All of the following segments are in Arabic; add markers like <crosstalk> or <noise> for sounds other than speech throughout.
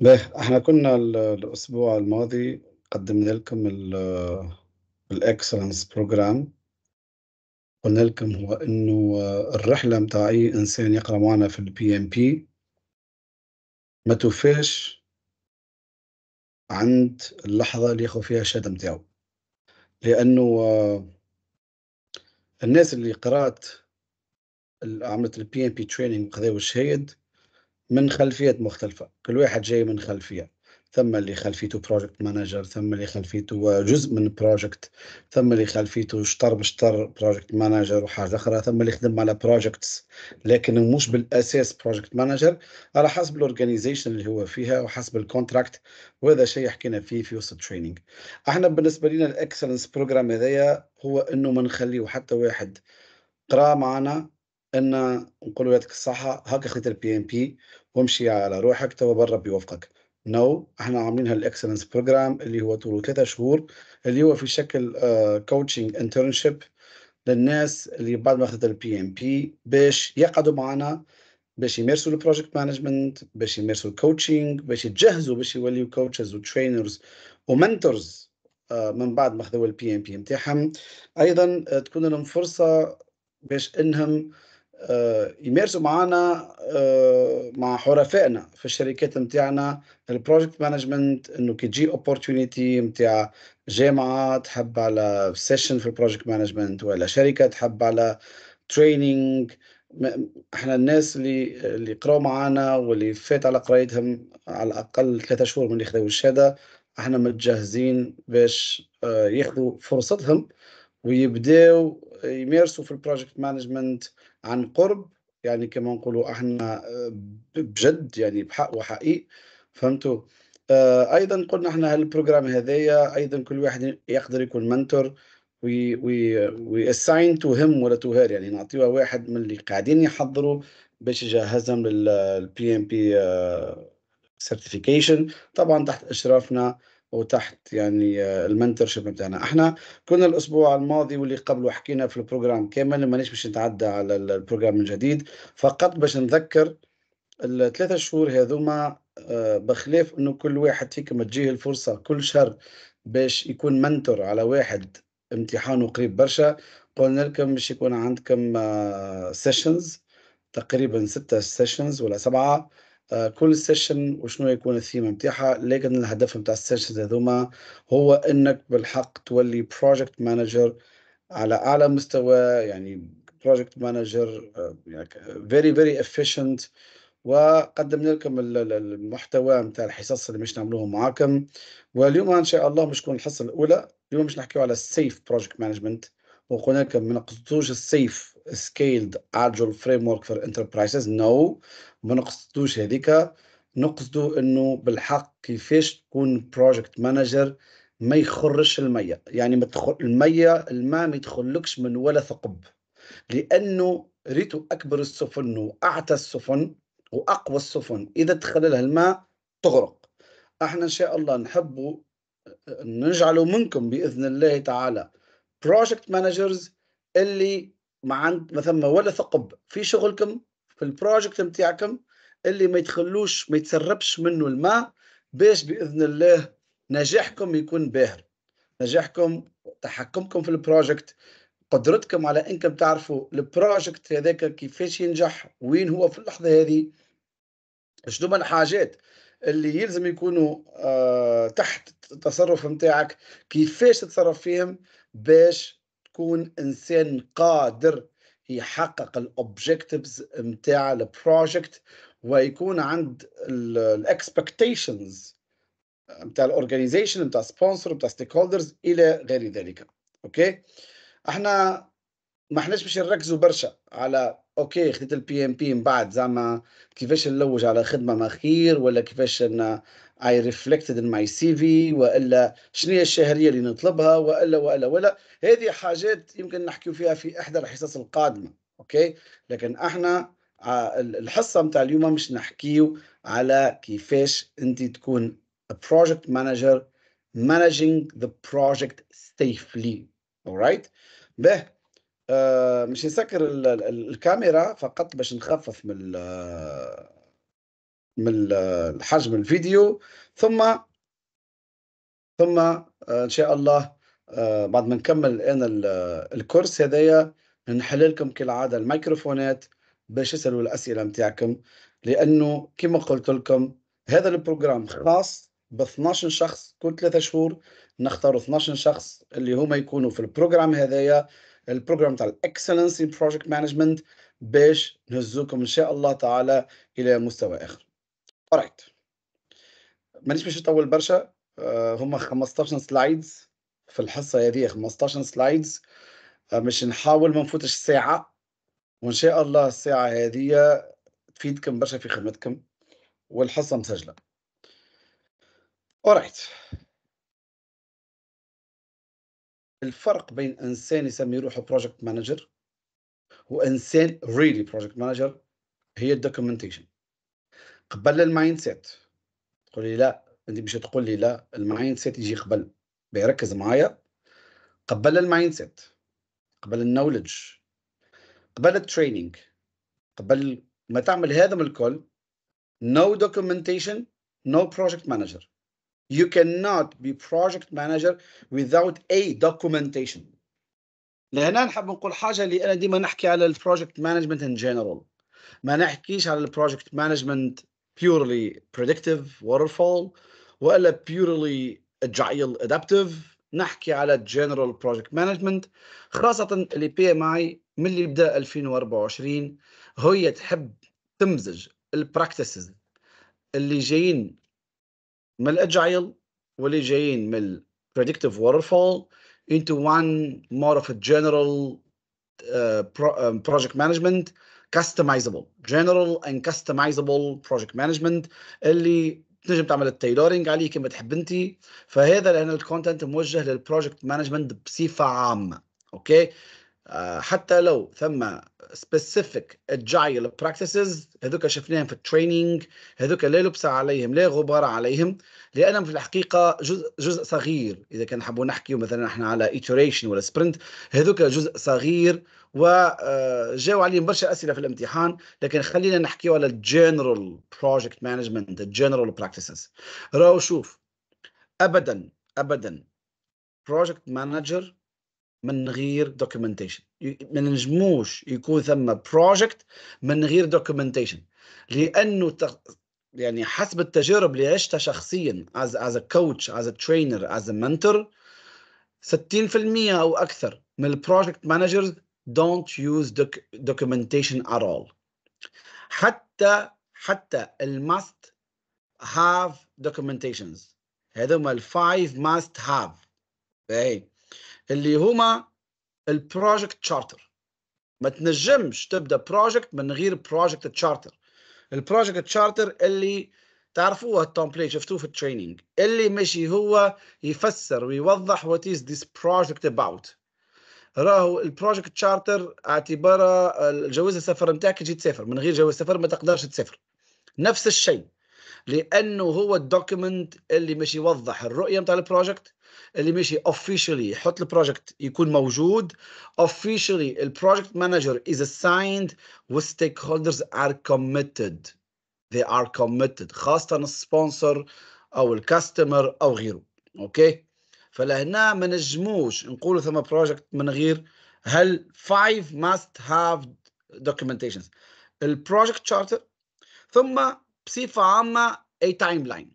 باهي احنا كنا الاسبوع الماضي قدمنا لكم الاكسلنس بروجرام قلنا لكم هو انه الرحله متاع اي انسان يقرا معنا في البي ام بي ما توفاش عند اللحظه اللي ياخذ فيها الشهاده متاعو لانه الناس اللي قرات عملت البي ام بي تريننج وخذاو الشهايد من خلفيات مختلفة كل واحد جاي من خلفية ثم اللي خلفيته بروجكت مانجر ثم اللي خلفيته جزء من بروجكت ثم اللي خلفيته شطر بشطر بروجكت مانجر وحاجه اخرى ثم اللي خدم على بروجكتس لكن مش بالاساس بروجكت مانجر على حسب الأورجانيزيشن اللي هو فيها وحسب الكونتراكت وهذا شيء حكينا فيه في وسط تريننج احنا بالنسبه لنا الاكسلنس بروجرام هذايا هو انه ما نخليه حتى واحد قرا معنا ان نقول يعطيك الصحه هاك خذيت البي ام بي وامشي على روحك توا برا بيوفقك نو no. احنا عاملينها الاكسلنس بروجرام اللي هو طوله ثلاثة شهور اللي هو في شكل كوتشنج uh, انترنشيب للناس اللي بعد ما خذت البي ام بي باش يقعدوا معنا باش يمارسوا البروجكت مانجمنت باش يمارسوا الكوتشنج باش يتجهزوا باش يوليو كوتشز وترينرز ومنتورز من بعد ما خذوا البي ام بي نتاعهم ايضا تكون لهم فرصه باش انهم آه، يمارسوا معنا آه، مع حرفائنا في الشركات نتاعنا البروجكت مانجمنت انه كي تجي اوبورتونيتي نتاع جامعه تحب على سيشن في البروجكت مانجمنت ولا شركه تحب على تريننج احنا الناس اللي اللي قراو معانا واللي فات على قرايتهم على الاقل ثلاثة شهور من اللي خذوا الشهاده احنا متجهزين باش آه، ياخذوا فرصتهم ويبداو يمارسوا في البروجكت مانجمنت عن قرب يعني كما نقولوا احنا آه، بجد يعني بحق وحقيق فهمتوا آه، ايضا قلنا احنا هالبروجرام هذايا ايضا كل واحد يقدر يكون منتور وي وي وي اساين تو هيم ولا تو هير يعني نعطيوها واحد من اللي قاعدين يحضروا باش يجهزهم للبي ام بي سيرتيفيكيشن طبعا تحت اشرافنا وتحت يعني آه، المنتورشيب بتاعنا احنا كنا الاسبوع الماضي واللي قبله حكينا في البروجرام كامل مانيش باش نتعدى على البروجرام الجديد فقط باش نذكر الثلاثة شهور هذوما آه، بخلاف انه كل واحد فيكم تجيه الفرصة كل شهر باش يكون منتور على واحد امتحانه قريب برشا قلنا لكم باش يكون عندكم سيشنز آه، تقريبا ستة سيشنز ولا سبعة آه، كل سيشن وشنو يكون الثيمة نتاعها لكن الهدف نتاع السيشن هذوما هو انك بالحق تولي بروجكت مانجر على اعلى مستوى يعني بروجكت مانجر فيري فيري افيشنت وقدمنا لكم المحتوى نتاع الحصص اللي مش نعملوه معاكم واليوم ان شاء الله مش تكون الحصه الاولى اليوم مش نحكيو على السيف بروجكت مانجمنت وقلنا لكم ما نقصدوش السيف سكيلد اجل فريم ورك فور انتربرايزز نو ما نقصدوش هذيك نقصدو انه بالحق كيفاش تكون بروجكت مانجر ما يخرش الميه يعني ما تدخل الميه الماء ما يدخلكش من ولا ثقب لانه ريتو اكبر السفن واعتى السفن واقوى السفن اذا دخل لها الماء تغرق احنا ان شاء الله نحب نجعلوا منكم باذن الله تعالى بروجكت مانجرز اللي ما عند ما ثم ولا ثقب في شغلكم في البروجكت نتاعكم اللي ما يتخلوش ما يتسربش منه الماء باش باذن الله نجاحكم يكون باهر نجاحكم تحكمكم في البروجكت قدرتكم على انكم تعرفوا البروجكت هذاك كيفاش ينجح وين هو في اللحظه هذه شنو هما الحاجات اللي يلزم يكونوا آه تحت التصرف نتاعك كيفاش تتصرف فيهم باش تكون انسان قادر يحقق الاوبجيكتيفز نتاع البروجكت ويكون عند الاكسبكتيشنز نتاع الاورجانيزيشن نتاع سبونسر نتاع ستيك هولدرز الى غير ذلك اوكي احنا ما احناش باش نركزوا برشا على اوكي خديت البي ام بي من بعد زعما كيفاش نلوج على خدمه ما خير ولا كيفاش انا اي ريفلكتد ان ماي سي في والا شنو هي الشهريه اللي نطلبها والا والا ولا هذه حاجات يمكن نحكيو فيها في احدى الحصص القادمه اوكي لكن احنا آه، الحصه نتاع اليوم مش نحكيو على كيفاش انت تكون بروجكت مانجر managing the project safely اورايت به آه، مش نسكر الكاميرا فقط باش نخفف من من حجم الفيديو ثم ثم آه، ان شاء الله آه، بعد ما نكمل انا الكورس هذايا نحل لكم كالعاده الميكروفونات باش تسالوا الاسئله نتاعكم لانه كما قلت لكم هذا البروجرام خاص ب 12 شخص كل ثلاثة شهور نختاروا 12 شخص اللي هما يكونوا في البروجرام هذايا البروجرام تاع الاكسلنس ان بروجكت مانجمنت باش نهزوكم ان شاء الله تعالى الى مستوى اخر اورايت مانيش باش نطول برشا آه، هما 15 سلايدز في الحصه هذه 15 سلايدز آه، مش نحاول ما نفوتش ساعه وان شاء الله الساعه هذه تفيدكم برشا في خدمتكم والحصه مسجله اورايت الفرق بين انسان يسمي روحه بروجكت مانجر وانسان ريلي بروجكت مانجر هي الدوكيومنتيشن قبل المايند سيت تقول لي لا انت مش تقول لي لا المايند سيت يجي قبل بيركز معايا قبل المايند سيت قبل النولج قبل التريننج قبل ما تعمل هذا من الكل no documentation no project manager You cannot be project manager without a documentation. لهنا نحب نقول حاجة اللي أنا ديما نحكي على البروجكت مانجمنت in general ما نحكيش على البروجكت مانجمنت purely predictive waterfall ولا purely agile adaptive نحكي على general project management خاصة اللي بي ام اي من اللي بدا 2024 هي تحب تمزج البراكتسز اللي جايين من الاجايل واللي جايين من البريدكتيف ووتر فول into one more of a general uh, project management customizable general and customizable project management اللي تنجم تعمل التايلورنج عليه كما تحب انت فهذا لان الكونتنت موجه للبروجكت مانجمنت بصفه عامه اوكي آه، حتى لو ثم specific agile practices هذوك شفناهم في التريننج هذوك لا لبس عليهم لا غبار عليهم لانهم في الحقيقه جزء جزء صغير اذا كان حبوا نحكي مثلا احنا على ايتوريشن ولا سبرنت هذوك جزء صغير وجاوا آه، عليهم برشا اسئله في الامتحان لكن خلينا نحكيوا على الجنرال بروجكت مانجمنت الجنرال براكتسز راهو شوف ابدا ابدا بروجكت مانجر من غير دوكيومنتيشن ما نجموش يكون ثم بروجكت من غير دوكيومنتيشن لانه تق... يعني حسب التجارب اللي عشتها شخصيا از از كوتش از ترينر از منتور 60% او اكثر من البروجكت مانجرز دونت يوز دوكيومنتيشن ات اول حتى حتى الماست هاف دوكيومنتيشنز هذوما الفايف ماست هاف اللي هما البروجكت تشارتر ما تنجمش تبدا بروجكت من غير بروجكت تشارتر البروجكت تشارتر اللي تعرفوه التومبليت شفتوه في التريننج اللي ماشي هو يفسر ويوضح وات از ذيس بروجكت اباوت راهو البروجكت تشارتر اعتباره الجواز السفر نتاعك تجي تسافر من غير جواز سفر ما تقدرش تسافر نفس الشيء لانه هو الدوكيمنت اللي ماشي يوضح الرؤيه نتاع البروجكت اللي ماشي officially يحط البروجكت يكون موجود officially البروجكت مانجر is assigned والstakeholders are committed they are committed خاصة السبونسر أو الكاستمر أو غيره أوكي فلهنا ما نجموش نقول ثم بروجكت من غير هل 5 must have documentations البروجكت charter ثم بصفة عامة a timeline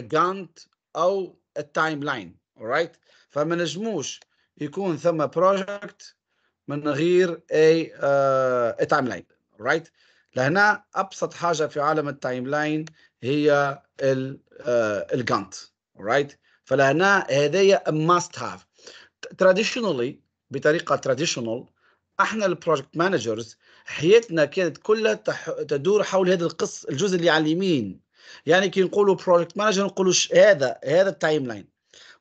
a جانت او التايم لاين اورايت فما نجموش يكون ثم بروجكت من غير اي تايم لاين رايت لهنا ابسط حاجه في عالم التايم لاين هي uh, الجانت رايت فلهنا هذايا ماست هاف تراديشنالي بطريقه تراديشنال احنا البروجكت مانجرز حياتنا كانت كلها تدور حول هذا القص الجزء اللي على اليمين يعني كي نقولوا برودكت مانجر نقولوا هذا هذا التايم لاين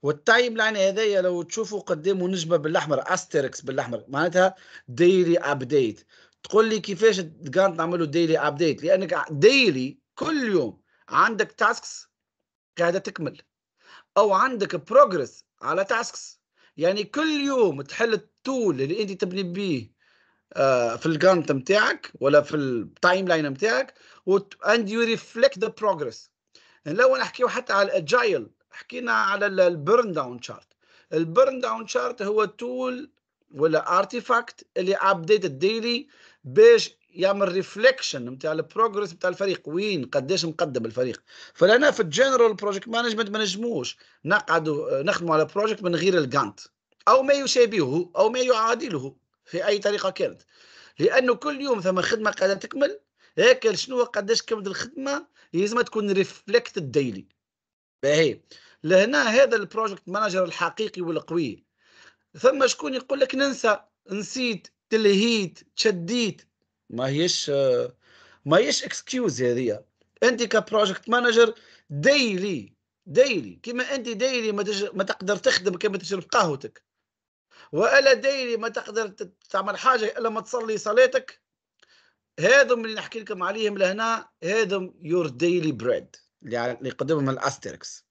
والتايم لاين هذايا لو تشوفوا قدامه نجمه بالاحمر استيركس بالاحمر معناتها ديلي ابديت تقول لي كيفاش نعمل تعملوا ديلي ابديت لانك ديلي كل يوم عندك تاسكس قاعده تكمل او عندك بروجرس على تاسكس يعني كل يوم تحل التول اللي انت تبني بيه آه، في الجانت نتاعك ولا في التايم لاين نتاعك and you reflect the progress يعني لو نحكيو حتى على الاجايل حكينا على البرن داون شارت البرن داون شارت هو تول ولا ارتيفاكت اللي ابديت ديلي باش يعمل ريفليكشن نتاع البروجريس نتاع الفريق وين قداش مقدم الفريق فلهنا في الجنرال بروجكت مانجمنت ما نجموش نقعدوا نخدموا على بروجكت من غير الجانت او ما يشابهه او ما يعادله في اي طريقه كانت لانه كل يوم ثم خدمه قاعده تكمل هاكا شنو قداش كبد الخدمه لازم تكون ريفلكت ديلي باهي لهنا هذا البروجكت مانجر الحقيقي والقوي ثم شكون يقول لك ننسى نسيت تلهيت تشديت ما هيش ما هيش اكسكيوز هذيا انت كبروجكت مانجر ديلي ديلي كما انت ديلي ما, تج... ما تقدر تخدم كما تشرب قهوتك والا ديلي ما تقدر تعمل حاجه الا ما تصلي صلاتك هذم اللي نحكي لكم عليهم لهنا هذم يور ديلي بريد اللي يقدمهم الاستركس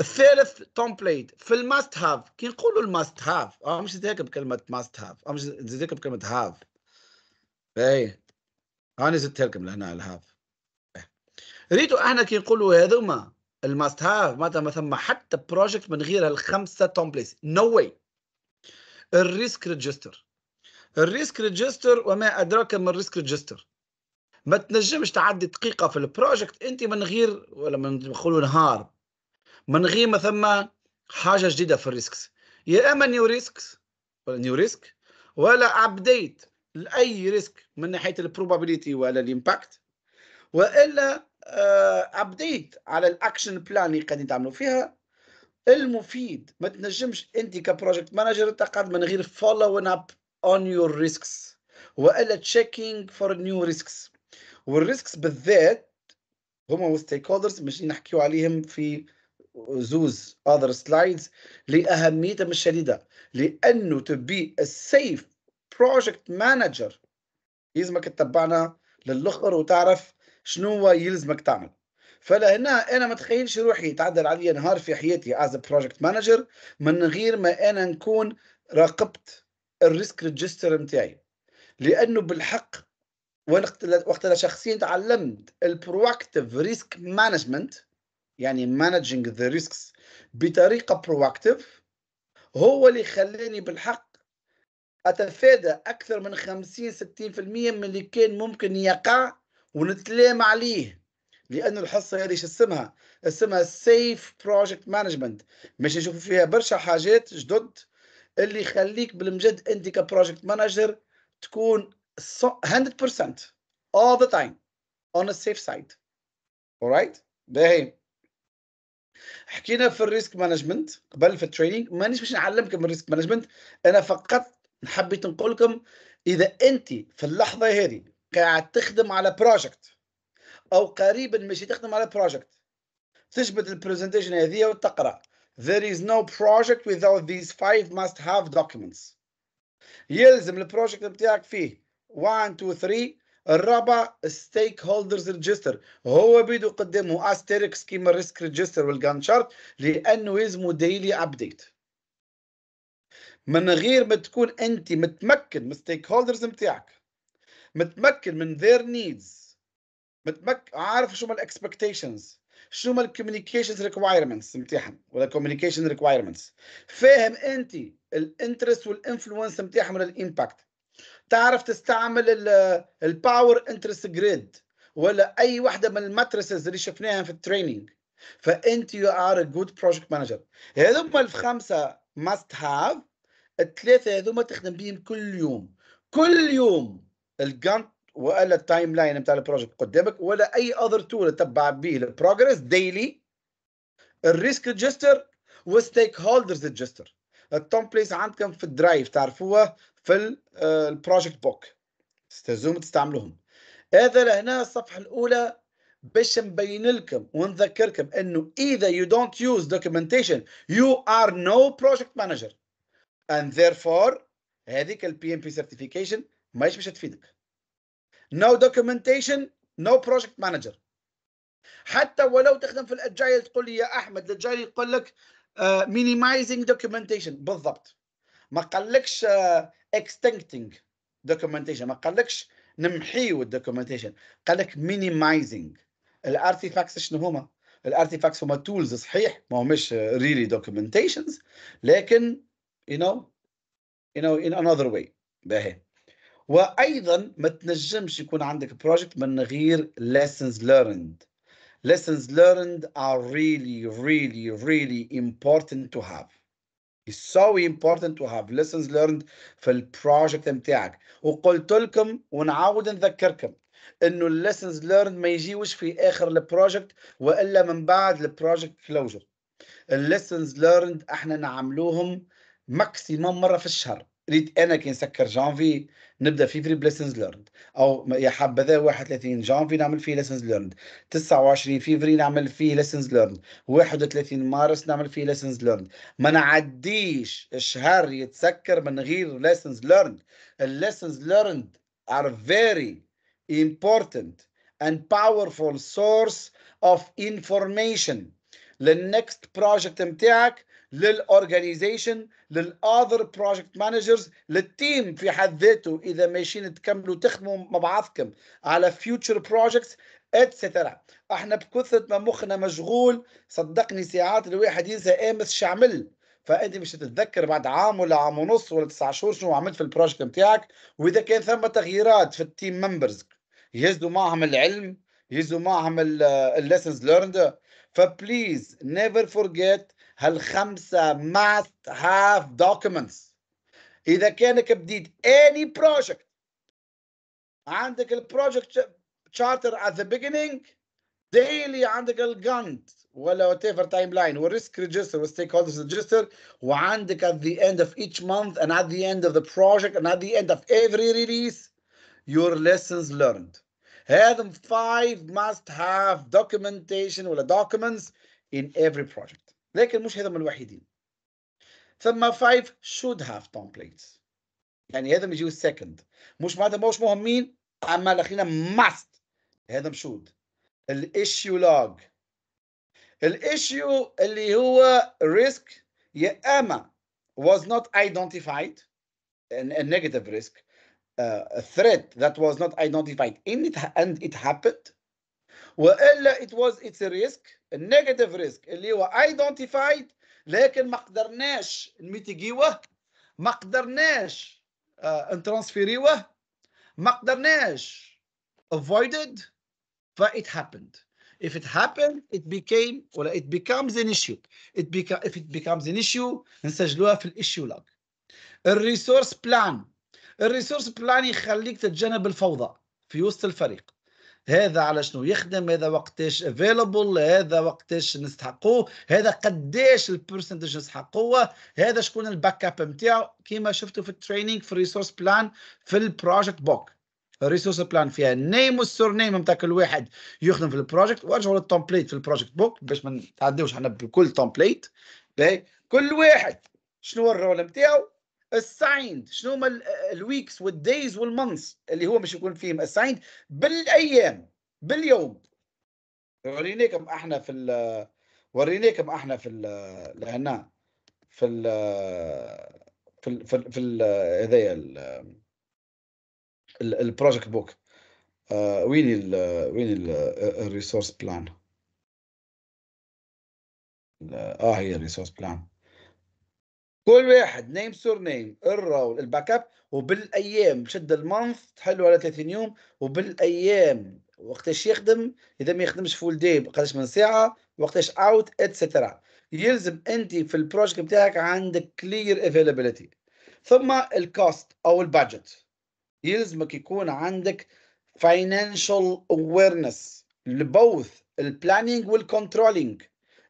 الثالث تومبليت في الماست هاف كي نقولوا الماست هاف اه مش هيك بكلمه ماست هاف اه مش هيك بكلمه هاف اي انا زدتها لكم لهنا الهاف إيه. ريتو احنا كي نقولوا هذوما الماست هاف معناتها ما ثم حتى بروجكت من غير هالخمسه تومبليتس نو no واي الريسك ريجستر الريسك ريجستر وما أدراك ما الريسك ريجستر ما تنجمش تعدي دقيقة في البروجكت أنت من غير ولا من نقولوا نهار من غير ما ثم حاجة جديدة في الريسكس يا إما نيو ريسكس ولا نيو ريسك ولا أبديت لأي ريسك من ناحية البروبابيليتي ولا الإمباكت وإلا أبديت آه، على الأكشن بلان اللي قاعدين تعملوا فيها المفيد ما تنجمش أنت كبروجكت مانجر تقعد من غير فولو اب on your risks والا checking for new risks والريسكس بالذات هما والستيك هولدرز مش نحكيو عليهم في زوز اذر سلايدز لاهميتهم الشديده لانه تو بي سيف بروجكت مانجر يلزمك تتبعنا للاخر وتعرف شنو هو يلزمك تعمل فلهنا انا ما تخيلش روحي تعدل عليا نهار في حياتي از بروجكت مانجر من غير ما انا نكون راقبت الريسك ريجستر نتاعي لانه بالحق وقت انا شخصيا تعلمت البرواكتيف ريسك مانجمنت يعني مانجينج ذا ريسكس بطريقه برواكتيف هو اللي خلاني بالحق اتفادى اكثر من 50 60% من اللي كان ممكن يقع ونتلام عليه لانه الحصه هذه شو اسمها؟ اسمها سيف بروجكت مانجمنت مش نشوفوا فيها برشا حاجات جدد اللي يخليك بالمجد انت كبروجكت مانجر تكون 100% all the time on a safe side alright باهي حكينا في الريسك مانجمنت قبل في التريننج مانيش باش نعلمكم الريسك مانجمنت انا فقط حبيت نقول لكم اذا انت في اللحظه هذه قاعد تخدم على بروجكت او قريبا ماشي تخدم على بروجكت تجبد البرزنتيشن هذه وتقرا There is no project without these five must have documents. يلزم البروجكت بتاعك فيه 1 2 3 الرابع ستيك ريجستر هو بيدو قدامه استيركس كيما ريسك ريجستر والجان شارت لانه يلزمه ديلي ابديت من غير ما تكون انت متمكن من ستيك هولدرز نتاعك متمكن من their needs متمكن عارف شو هما الاكسبكتيشنز شنو هما الكوميونيكيشن ريكوايرمنتس نتاعهم ولا كوميونيكيشن ريكوايرمنتس فاهم انت الانترست والانفلونس نتاعهم الامباكت تعرف تستعمل الباور انترست جريد ولا اي وحده من الماتريسز اللي شفناها في التريننج فانت يو ار ا جود بروجكت مانجر هذوما الخمسه ماست هاف الثلاثه هذوما تخدم بهم كل يوم كل يوم الجانت ولا التايم لاين نتاع البروجكت قدامك ولا اي اذر تول تتبع به البروجريس ديلي الريسك ريجستر والستيك هولدرز ريجستر التمبليس عندكم في الدرايف تعرفوها في البروجكت بوك تستهزوهم تستعملوهم هذا لهنا الصفحه الاولى باش نبين لكم ونذكركم انه اذا يو دونت يوز دوكيومنتيشن يو ار نو بروجكت مانجر اند ذيرفور هذيك البي ام بي سيرتيفيكيشن ماهيش باش تفيدك no documentation no project manager حتى ولو تخدم في الاجايل تقول لي يا احمد الاجايل يقول لك مينيمايزنج آه، دوكيومنتيشن بالضبط ما قالكش اكستنكتنج آه، دوكيومنتيشن ما قالكش نمحيو الدوكيومنتيشن قالك لك مينيمايزنج الارتيفاكس شنو هما الارتيفاكس هما تولز صحيح ما هماش ريلي دوكيومنتيشنز لكن you know you know in another way باهي وايضا ما تنجمش يكون عندك بروجكت من غير lessons learned lessons learned are really really really important to have It's so important to have lessons learned في البروجكت نتاعك وقلت لكم ونعاود نذكركم انه lessons learned ما يجيوش في اخر البروجكت والا من بعد البروجكت كلوجر lessons learned احنا نعملوهم ماكسيموم مره في الشهر ريت انا كي نسكر جانفي نبدا فيفري بليسنز ليرند او يا حبذا 31 جانفي نعمل فيه ليسنز ليرند 29 فيفري نعمل فيه ليسنز ليرند 31 مارس نعمل فيه ليسنز ليرند ما نعديش الشهر يتسكر من غير ليسنز ليرند الليسنز ليرند are very important and powerful source of information للنكست بروجكت نتاعك للاورجانيزيشن للاذر بروجكت مانجرز للتيم في حد ذاته اذا ماشيين تكملوا تخدموا مع بعضكم على فيوتشر بروجكتس اتسترا احنا بكثره ما مخنا مشغول صدقني ساعات الواحد ينسى امس شعمل فانت مش تتذكر بعد عام ولا عام ونص ولا تسع شهور شنو عملت في البروجكت نتاعك واذا كان ثم تغييرات في التيم ممبرز يهزوا معهم العلم يهزوا معهم الليسنز ليرند فبليز نيفر فورجيت هالخمسة must have documents إذا كانك بديت any project عندك البروجكت charter at the beginning daily عندك الجانت ولا whatever timeline تايم لاين والريسك register والستيك هولدرز وعندك at the end of each month and at the end of the project and at the end of every release your lessons learned هذم five must have documentation ولا documents in every project لكن مش هذم الوحيدين ثم five should have templates يعني هذا يجيو second مش معناتها ماهوش مهمين اما الاخرين must هذا should الايشيو log الايشيو اللي هو risk يا اما was not identified a negative risk a threat that was not identified and it happened والا it was it's a risk النيجاتيف ريسك اللي هو ايدنتيفايد لكن ما قدرناش نميتيجيوه ما قدرناش آه نترانسفيريوه ما قدرناش avoided فit happened if it happened it became ولا it becomes an issue it beca if it becomes an issue نسجلوها في الاشيو log الريسورس بلان الريسورس بلان يخليك تتجنب الفوضى في وسط الفريق هذا على شنو يخدم هذا وقتاش افيلابل هذا وقتاش نستحقوه هذا قداش البرسنتج نستحقوه هذا شكون الباك اب نتاعو كيما شفتوا في التريننج في الريسورس بلان في البروجكت بوك الريسورس بلان فيها النيم والسور نيم نتاع كل واحد يخدم في البروجكت وارجعوا للتمبليت في البروجكت بوك باش ما نتعداوش احنا بكل تمبليت كل واحد شنو الرول نتاعو assigned شنو هما الويكس والدايز والمنس اللي هو باش يكون فيهم assigned بالايام باليوم وريناكم احنا في وريناكم احنا في لهنا في ال في ال في, ال في هذايا البروجكت بوك book آه، وين ال وين ال الريسورس بلان اه هي الريسورس بلان كل واحد نيم سور نيم الراول الباك اب وبالايام شد المانث تحلوا على 30 يوم وبالايام وقتاش يخدم اذا ما يخدمش فول داي قداش من ساعه وقتاش اوت اتسترا يلزم انت في البروجكت بتاعك عندك كلير افيلابيليتي ثم الكوست او البادجت يلزمك يكون عندك financial awareness لبوث البلانينج والكنترولينج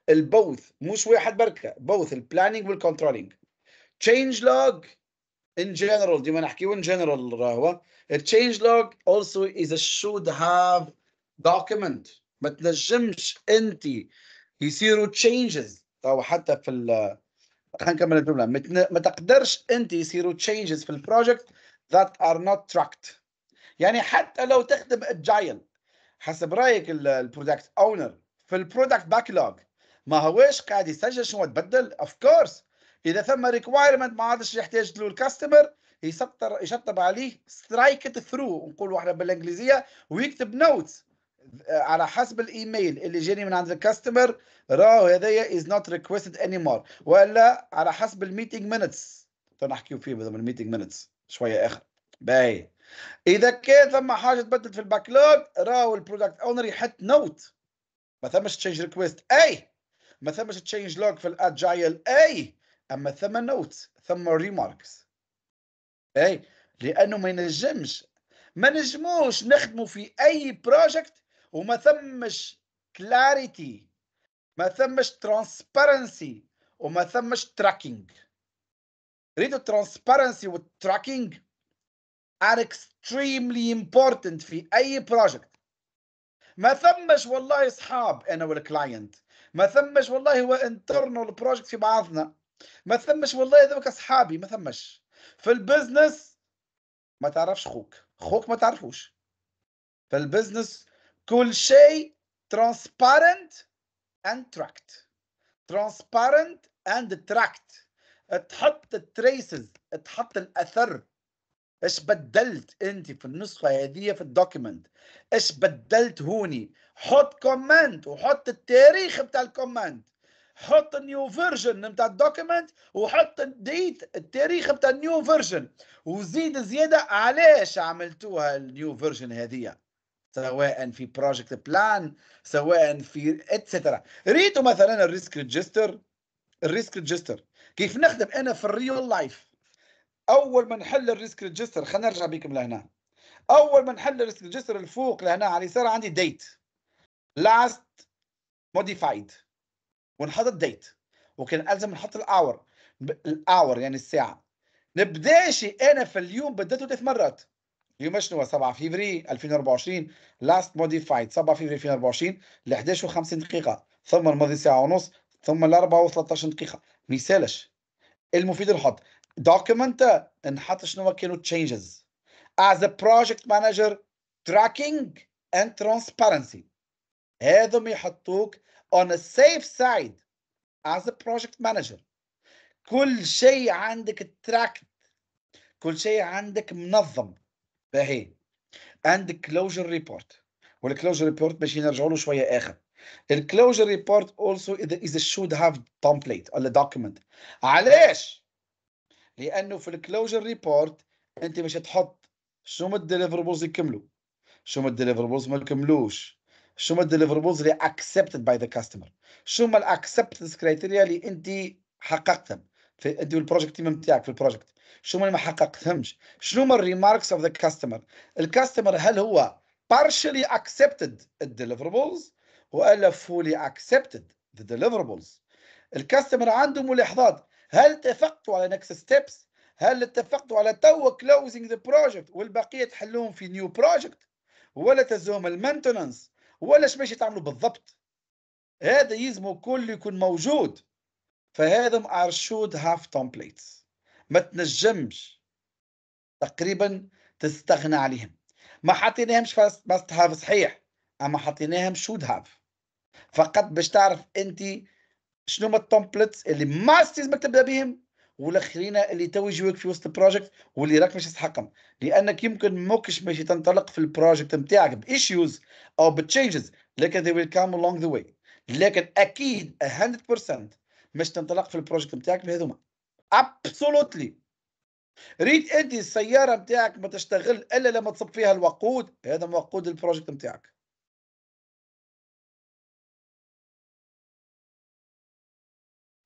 البوث مش واحد بركه بوث البلانينج والكنترولينج change log in general دي ما نحكيه in general راهو التشينج لوج also is a should have document ما تنجمش انت يصيروا changes او طيب، حتى في ال خلينا نكمل الجمله ما تقدرش انت يصيروا changes في البروجكت that are not tracked يعني حتى لو تخدم اجايل حسب رايك البرودكت اونر في البرودكت باكلوج ما هوش قاعد يسجل شنو تبدل اوف كورس اذا ثم ريكوايرمنت ما عادش يحتاج له الكاستمر يسطر يشطب عليه سترايك ثرو نقولوا احنا بالانجليزيه ويكتب نوت آه، على حسب الايميل اللي جاني من عند الكاستمر راه هذايا از نوت ريكويستد اني مور ولا على حسب الميتينج مينتس تنحكيو فيه بالضبط الميتينج مينتس شويه اخر باهي اذا كان ثم حاجه تبدلت في الباكلوج راهو البرودكت اونر يحط نوت ما ثمش تشينج ريكويست اي ما ثمش تشينج لوج في الاجايل اي اما ثم نوت ثم ريماركس اي لانه ما ينجمش ما نجموش نخدموا في اي بروجكت وما ثمش كلاريتي ما ثمش ترانسبرنسي وما ثمش تراكينج ريدو ترانسبرنسي والتراكينج ار اكستريملي امبورتنت في اي بروجكت ما ثمش والله اصحاب انا والكلاينت ما ثمش والله هو انترنال بروجكت في بعضنا ما ثمش والله هذوك اصحابي ما ثمش في البزنس ما تعرفش خوك خوك ما تعرفوش في البزنس كل شيء ترانسبارنت اند تراكت ترانسبارنت اند تراكت تحط التريسز تحط الاثر ايش بدلت انت في النسخه هذه في الدوكيمنت ايش بدلت هوني حط كومنت وحط التاريخ بتاع الكومنت حط النيو فيرجن نتاع الدوكيمنت وحط الديت التاريخ نتاع النيو فيرجن وزيد زياده علاش عملتوها النيو فيرجن هذه سواء في بروجكت بلان سواء في اتسترا ريتو مثلا الريسك ريجستر الريسك ريجستر كيف نخدم انا في الريل لايف اول ما نحل الريسك ريجستر خلينا نرجع بكم لهنا اول ما نحل الريسك ريجستر الفوق لهنا على اليسار عندي ديت لاست موديفايد ونحط الديت وكان الزم نحط الاور الاور يعني الساعه نبداش انا في اليوم بديته ثلاث مرات اليوم شنو 7 فيفري 2024 لاست موديفايد 7 فيفري 2024 ل 11 و50 دقيقه ثم الماضي ساعه ونص ثم ل 4 و13 دقيقه ما يسالش المفيد نحط دوكيمنت نحط شنو كانوا تشينجز از بروجكت project manager tracking and transparency هذم يحطوك on a safe side as a project manager كل شيء عندك تراكت كل شيء عندك منظم باهي عندك كلوجر ريبورت والكلوجر ريبورت باش نرجعوا له شويه اخر الكلوجر ريبورت also is a should have template ولا document علاش لانه في الكلوجر ريبورت انت باش تحط شو ما الديليفربلز يكملوا شو ما الديليفربلز ما يكملوش شو هما الديليفربولز اللي اكسبتد باي ذا كاستمر شو هما الاكسبتنس كريتيريا اللي انت حققتهم في انت والبروجكت تيم نتاعك في البروجكت شو هما اللي ما حققتهمش شنو هما الريماركس اوف ذا كاستمر الكاستمر هل هو بارشلي اكسبتد الديليفربولز والا فولي اكسبتد ذا ديليفربولز الكاستمر عنده ملاحظات هل اتفقتوا على نكست ستيبس هل اتفقتوا على تو closing ذا بروجكت والبقيه تحلوهم في نيو بروجكت ولا تزوم المينتننس ولا اش باش تعملوا بالضبط هذا يلزمو كل يكون موجود فهذا ار شود هاف تمبليتس ما تنجمش تقريبا تستغنى عليهم ما حطيناهمش باست هاف صحيح اما حطيناهم شود هاف فقط باش تعرف انت شنو هما التمبلتس اللي ماست لازمك تبدا بهم والاخرين اللي تو يجيوك في وسط البروجكت واللي راك مش تستحقهم لانك يمكن موكش ماشي تنطلق في البروجكت نتاعك بايشوز او بتشينجز لكن they will come along the way لكن اكيد 100% مش تنطلق في البروجكت نتاعك بهذوما ابسولوتلي ريت انت السياره نتاعك ما تشتغل الا لما تصب فيها الوقود هذا وقود البروجكت نتاعك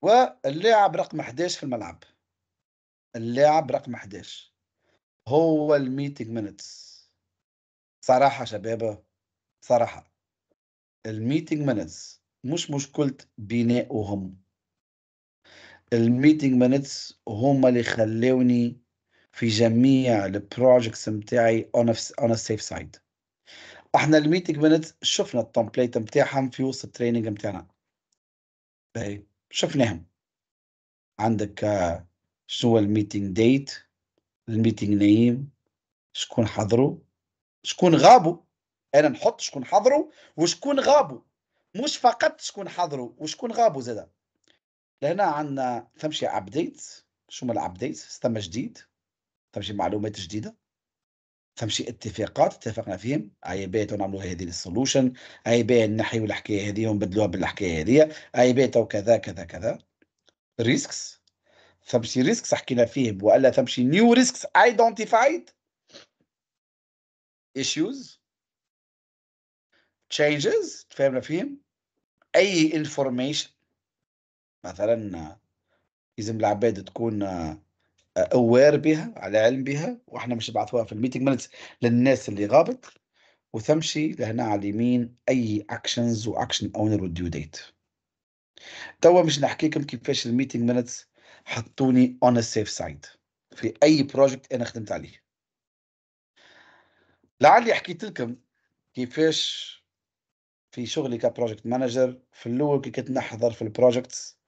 واللاعب رقم 11 في الملعب اللاعب رقم 11 هو الميتينغ مينتس صراحة شباب صراحة الميتينغ مينتس مش مشكلة بنائهم الميتينغ مينتس هما اللي خلوني في جميع البروجيكتس نتاعي اون اون سيف سايد احنا الميتينغ مينتس شفنا التمبليت نتاعهم في وسط التريننج نتاعنا باهي شفناهم عندك آه، شنو هو الميتينغ ديت الميتينغ نيم شكون حضروا شكون غابوا انا نحط شكون حضروا وشكون غابوا مش فقط شكون حضروا وشكون غابوا زاده لهنا عندنا تمشي ابديت شنو الابديت ثم جديد تمشي معلومات جديده فمشي اتفاقات اتفقنا فيهم عيبات ونعملوا هذه السولوشن بي نحيوا الحكايه هذه ونبدلوها بالحكايه هذه بي تو كذا كذا كذا ريسكس تمشي ريسكس حكينا فيهم والا تمشي نيو ريسكس ايدنتيفايد ايشوز تشينجز تفهمنا فيهم اي انفورميشن مثلا لازم العباد تكون اوير بها على علم بها واحنا مش نبعثوها في الميتنج مينتس للناس اللي غابت وتمشي لهنا على اليمين اي اكشنز واكشن اونر والديو ديت توا مش نحكيكم كيفاش الميتنج مينتس حطوني اون السيف سايد في اي بروجكت انا خدمت عليه لعلي حكيت لكم كيفاش في شغلي كبروجكت مانجر في الاول كي كنت نحضر في البروجكتس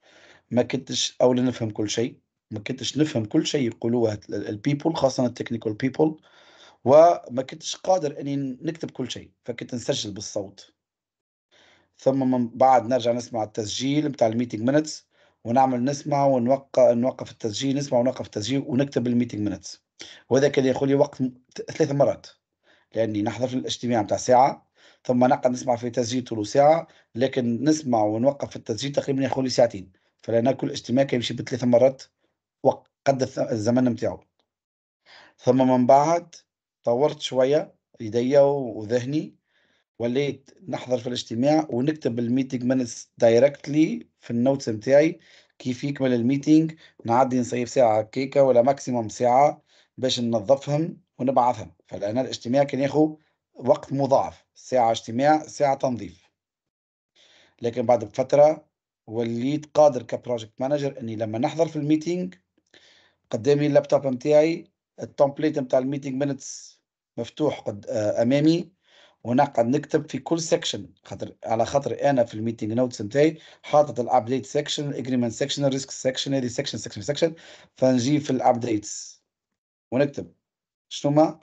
ما كنتش اول نفهم كل شيء ما كنتش نفهم كل شيء يقولوه البيبول خاصه التكنيكال بيبول وما كنتش قادر اني نكتب كل شيء فكنت نسجل بالصوت ثم من بعد نرجع نسمع التسجيل بتاع الميتنج مينتس ونعمل نسمع ونوقف نوقف التسجيل نسمع ونوقف التسجيل ونكتب الميتنج مينتس وهذا كان ياخذ لي وقت ثلاث مرات لاني نحضر في الاجتماع بتاع ساعه ثم نقعد نسمع في تسجيل طول ساعه لكن نسمع ونوقف في التسجيل تقريبا ياخذ لي ساعتين فلان كل اجتماع كيمشي بثلاث مرات وقد الزمن نتاعو ثم من بعد طورت شويه ايديا وذهني وليت نحضر في الاجتماع ونكتب الميتينغ مانس دايركتلي في النوتس نتاعي كيف يكمل الميتينغ نعدي نصيف ساعه كيكه ولا ماكسيموم ساعه باش ننظفهم ونبعثهم فلان الاجتماع كان ياخذ وقت مضاعف ساعه اجتماع ساعه تنظيف لكن بعد بفتره وليت قادر كبروجكت مانجر اني لما نحضر في الميتينغ قدامي اللابتوب نتاعي التمبليت نتاع الميتينغ مينتس مفتوح قد آه، امامي ونقعد نكتب في كل سيكشن خاطر على خاطر انا في الميتينغ نوتس نتاعي حاطط الابديت سيكشن الاجريمنت سيكشن الريسك سيكشن هذه سيكشن سيكشن سيكشن فنجي في الابديتس ونكتب شنو ما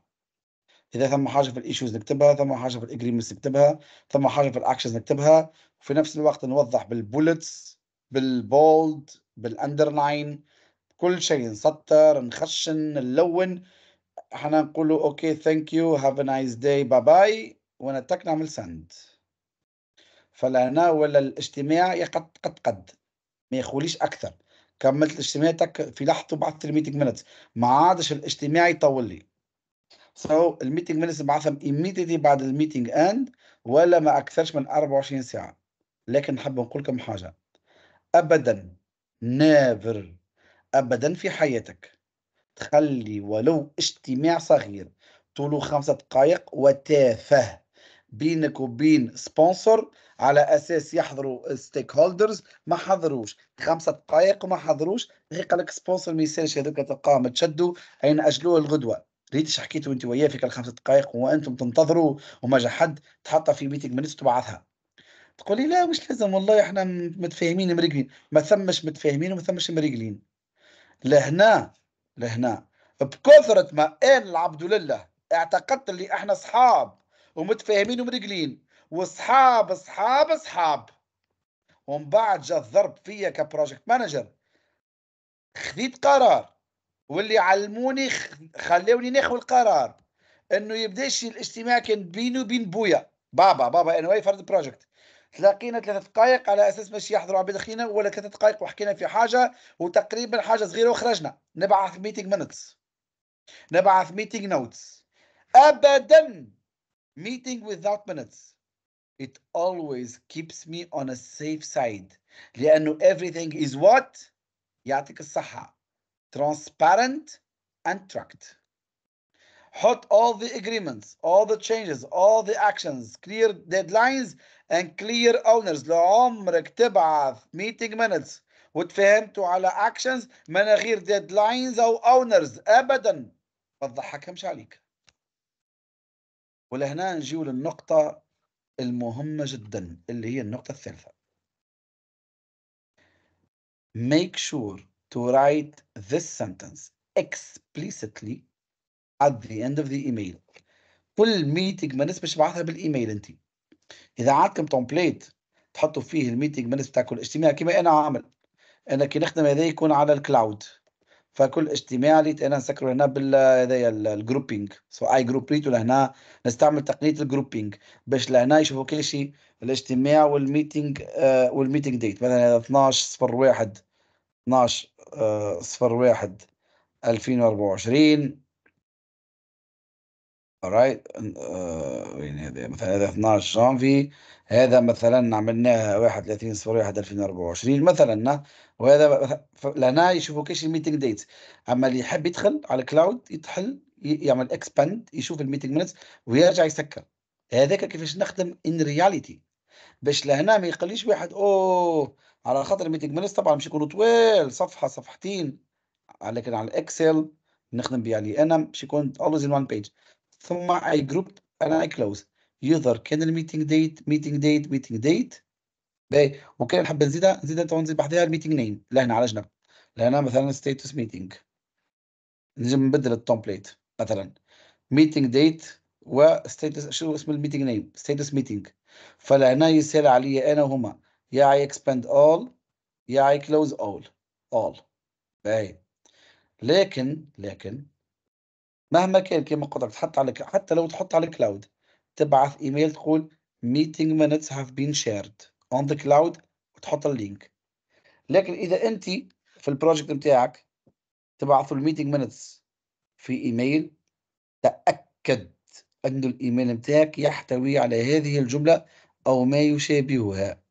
اذا ثم حاجه في الايشوز نكتبها ثم حاجه في الاجريمنتس نكتبها ثم حاجه في الاكشنز نكتبها وفي نفس الوقت نوضح بالبولتس بالبولد بالاندرلاين كل شيء نسطر نخشن نلون احنا نقولوا اوكي ثانك يو هاف ا نايس داي باي باي ونتك نعمل سند فلهنا ولا الاجتماع يقد قد قد ما يخوليش اكثر كملت الاجتماع تك في لحظه بعثت الميتنج مينتس ما عادش الاجتماع يطول لي سو so, الميتنج مينتس نبعثهم ايميديتلي بعد الميتنج اند ولا ما اكثرش من 24 ساعه لكن نحب نقول لكم حاجه ابدا نافر أبدا في حياتك تخلي ولو اجتماع صغير طوله خمسة دقائق وتافه بينك وبين سبونسر على اساس يحضروا ستيك هولدرز ما حضروش خمسه دقائق وما حضروش غير قال لك سبونسر ما يسالش هذوك تلقاهم تشدوا اين اجلوه الغدوه ريتش حكيت وانت وياه في الخمسه دقائق وانتم تنتظروا وما جا حد تحطها في ميتينغ مينيتس وتبعثها تقولي لا مش لازم والله احنا متفاهمين مريقلين ما ثمش متفاهمين وما ثمش مريقلين لهنا لهنا بكثرة ما أنا العبد لله اعتقدت اللي احنا صحاب ومتفاهمين ومرجلين وصحاب صحاب صحاب ومن بعد جا الضرب فيا كبروجكت مانجر خذيت قرار واللي علموني خلوني ناخذ القرار انه يبداش الاجتماع كان بيني وبين بويا بابا بابا انا واي فرد بروجكت تلاقينا ثلاثة دقائق على اساس باش يحضروا عباد اخينا ولا ثلاثة دقائق وحكينا في حاجه وتقريبا حاجه صغيره وخرجنا نبعث ميتينغ مينتس نبعث ميتينغ نوتس ابدا meeting without minutes it always keeps me on a safe side لأنه everything is what يعطيك الصحة transparent and tracked Put all the agreements, all the changes, all the actions, clear deadlines and clear owners لعمرك تبعث meeting minutes وتفهمتوا على actions من غير deadlines أو owners أبدا ما تضحكهمش عليك ولهنا نجيو للنقطة المهمة جدا اللي هي النقطة الثالثة make sure to write this sentence explicitly at the end of the email كل ميتنج ما مش بعثها بالايميل انت اذا عندكم تمبليت تحطوا فيه الميتنج مانس بتاع كل اجتماع كما انا عامل انا كي نخدم هذا يكون على الكلاود فكل اجتماع اللي انا نسكره هنا بال هذايا الجروبينج سو اي جروب ريت ولا نستعمل تقنيه الجروبينج باش لهنا يشوفوا كل شيء الاجتماع والميتنج آه والميتنج ديت مثلا هذا 12 01 12 01 2024 رايت وين آه، يعني هذا مثلا هذا 12 جانفي هذا مثلا عملناها 31 صفر 1 2024 مثلا وهذا لنا يشوفوا كاش الميتنج ديت اما اللي يحب يدخل على الكلاود يتحل يعمل اكسباند يشوف الميتنج مينتس ويرجع يسكر هذاك كيفاش نخدم ان رياليتي باش لهنا ما يقليش واحد اوه على خاطر الميتنج مينتس طبعا مش يكونوا طويل صفحه صفحتين لكن على الاكسل نخدم به عليه انا مش يكون اولويز ان وان بيج ثم I grouped and I closed يظهر كان الميتنج ديت ميتنج ديت ميتنج ديت باي وكان نحب نزيدها نزيدها تو نزيد بحدها الميتنج نيم لهنا على جنب لهنا مثلا ستيتس ميتنج نجم نبدل التومبليت مثلا ميتنج ديت وستيتس شو اسم الميتنج نيم ستيتس ميتنج فلهنا يسهل عليا انا وهما يا اي اكسباند اول يا اي كلوز اول اول باي لكن لكن مهما كان كيما قلت لك تحط على حتى لو تحط على الكلاود تبعث ايميل تقول meeting minutes have been shared on the cloud وتحط اللينك لكن اذا انت في البروجكت نتاعك تبعثوا الميتنج مينتس في ايميل تاكد ان الايميل نتاعك يحتوي على هذه الجمله او ما يشابهها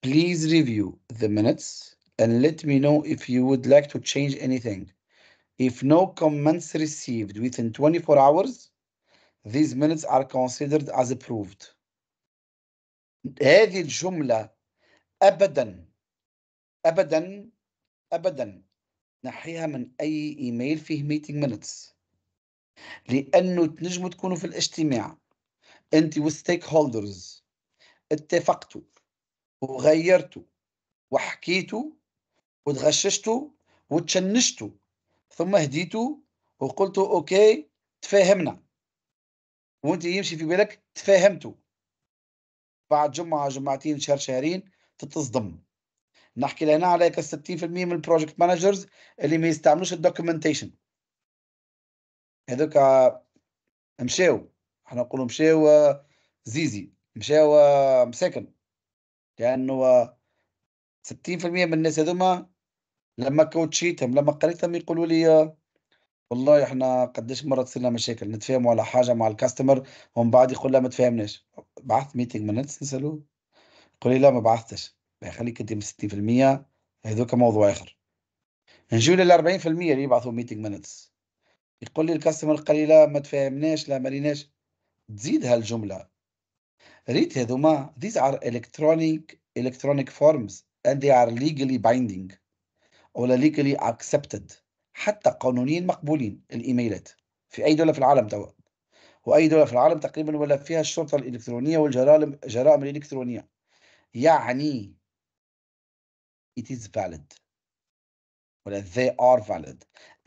Please review the minutes and let me know if you would like to change anything. If no comments received within 24 hours, these minutes are considered as approved. هذه الجملة أبدا أبدا أبدا نحيها من أي إيميل فيه meeting minutes لأنه تنجموا تكونوا في الاجتماع أنت وستيك هولدرز اتفقتوا وغيرتوا وحكيتوا وتغششتوا وتشنشتوا ثم هديته وقلت اوكي تفاهمنا وانت يمشي في بالك تفاهمتوا بعد جمعه جمعتين شهر شهرين تتصدم نحكي لهنا على 60% من البروجكت مانجرز اللي ما يستعملوش الدوكيومنتيشن هذوك مشاو احنا نقولوا مشاو زيزي مشاو مساكن لانه 60% من الناس هذوما لما كوتشيتهم لما قريتهم يقولوا لي والله احنا قداش مره تصير لنا مشاكل نتفاهموا على حاجه مع الكاستمر ومن بعد يقول لا ما تفاهمناش بعثت ميتينغ من نسالوه يقول لي لا ما بعثتش خليك انت من 60% هذوك موضوع اخر نجيو لل 40% اللي يبعثوا ميتينغ مينتس يقول لي الكاستمر قال لي لا ما تفاهمناش لا ما ريناش تزيد هالجمله ريت هذوما these ار الكترونيك الكترونيك فورمز اند they ار legally ولا legally accepted حتى قانونيا مقبولين الايميلات في اي دوله في العالم توا واي دوله في العالم تقريبا ولا فيها الشرطه الالكترونيه والجرائم الالكترونيه يعني it is valid ولا they are valid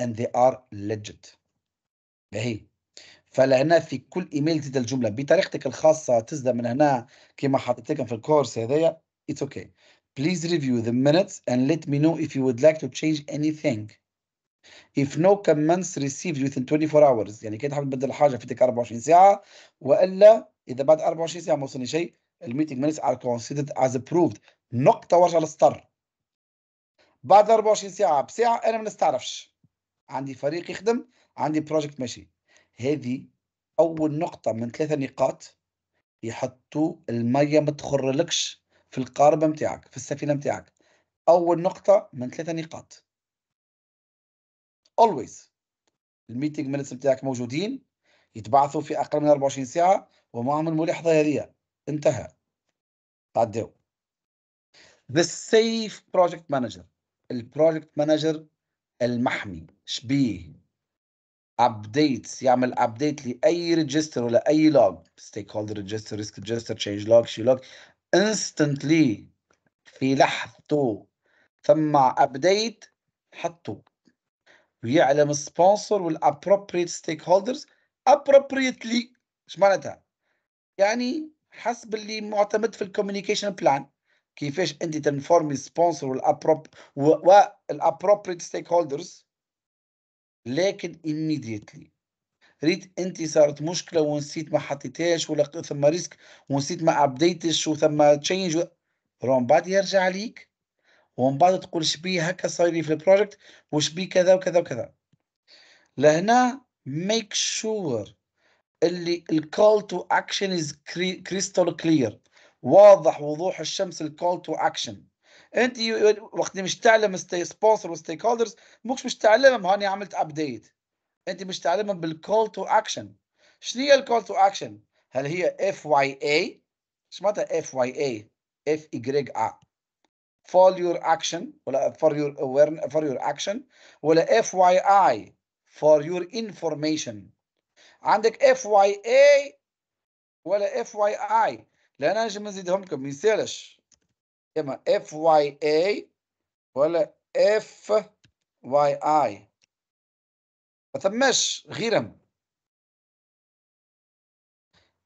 and they are legit باهي فلهنا في كل ايميل تزيد الجمله بطريقتك الخاصه تزيد من هنا كما حطيت لكم في الكورس هذايا اتس اوكي okay. Please review the minutes and let me know if you would like to change anything. If no comments received within 24 hours يعني كده تحب تبدل حاجة تلك 24 ساعة وإلا إذا بعد 24 ساعة ما وصلني شيء meeting minutes are considered as approved نقطة ورجع للسطر بعد 24 ساعة بساعة أنا ما نستعرفش عندي فريق يخدم عندي بروجكت ماشي هذه أول نقطة من ثلاثة نقاط يحطوا المية ما تخرلكش في القاربة متاعك في السفينة متاعك أول نقطة من ثلاثة نقاط always الميتينج مينتس متاعك موجودين يتبعثوا في أقل من 24 ساعة ومعهم الملاحظة هذه انتهى تعدوا The safe project manager البروجكت مانجر المحمي شبيه ابديتس يعمل ابديت لاي ريجستر ولا اي لوج ستيك هولدر ريجستر ريسك ريجستر تشينج لوج شي لوج instantly في لحظته ثم ابديت حطه ويعلم السبونسر والابروبريت ستيك هولدرز ابروبريتلي ايش معناتها؟ يعني حسب اللي معتمد في الكوميونيكيشن بلان كيفاش انت تنفورمي سبونسر والابروب والابروبريت ستيك هولدرز لكن immediately ريت انت صارت مشكله ونسيت ما حطيتهاش ولا ثم ريسك ونسيت ما ابديتش وثم تشينج ومن بعد يرجع ليك ومن بعد تقول شبيه هكا صاير في البروجكت وشبيه كذا وكذا وكذا لهنا ميك شور sure اللي الكول تو اكشن از كريستال كلير واضح وضوح الشمس الكول تو اكشن انت وقت مش تعلم سبونسر وستيك هولدرز مش مش تعلمهم هاني عملت ابديت انت مش تعلمهم بالكول تو اكشن شنو هي الكول تو اكشن هل هي اف واي اي ايش معناتها اف واي اي اف ايجريج ا فول يور اكشن ولا فور يور اويرن فور يور اكشن ولا اف واي اي فور يور انفورميشن عندك اف واي اي ولا اف واي اي لان انا نجم نزيدهم لكم ما يسالش اما اف واي اي ولا اف واي اي ما ثماش غيرهم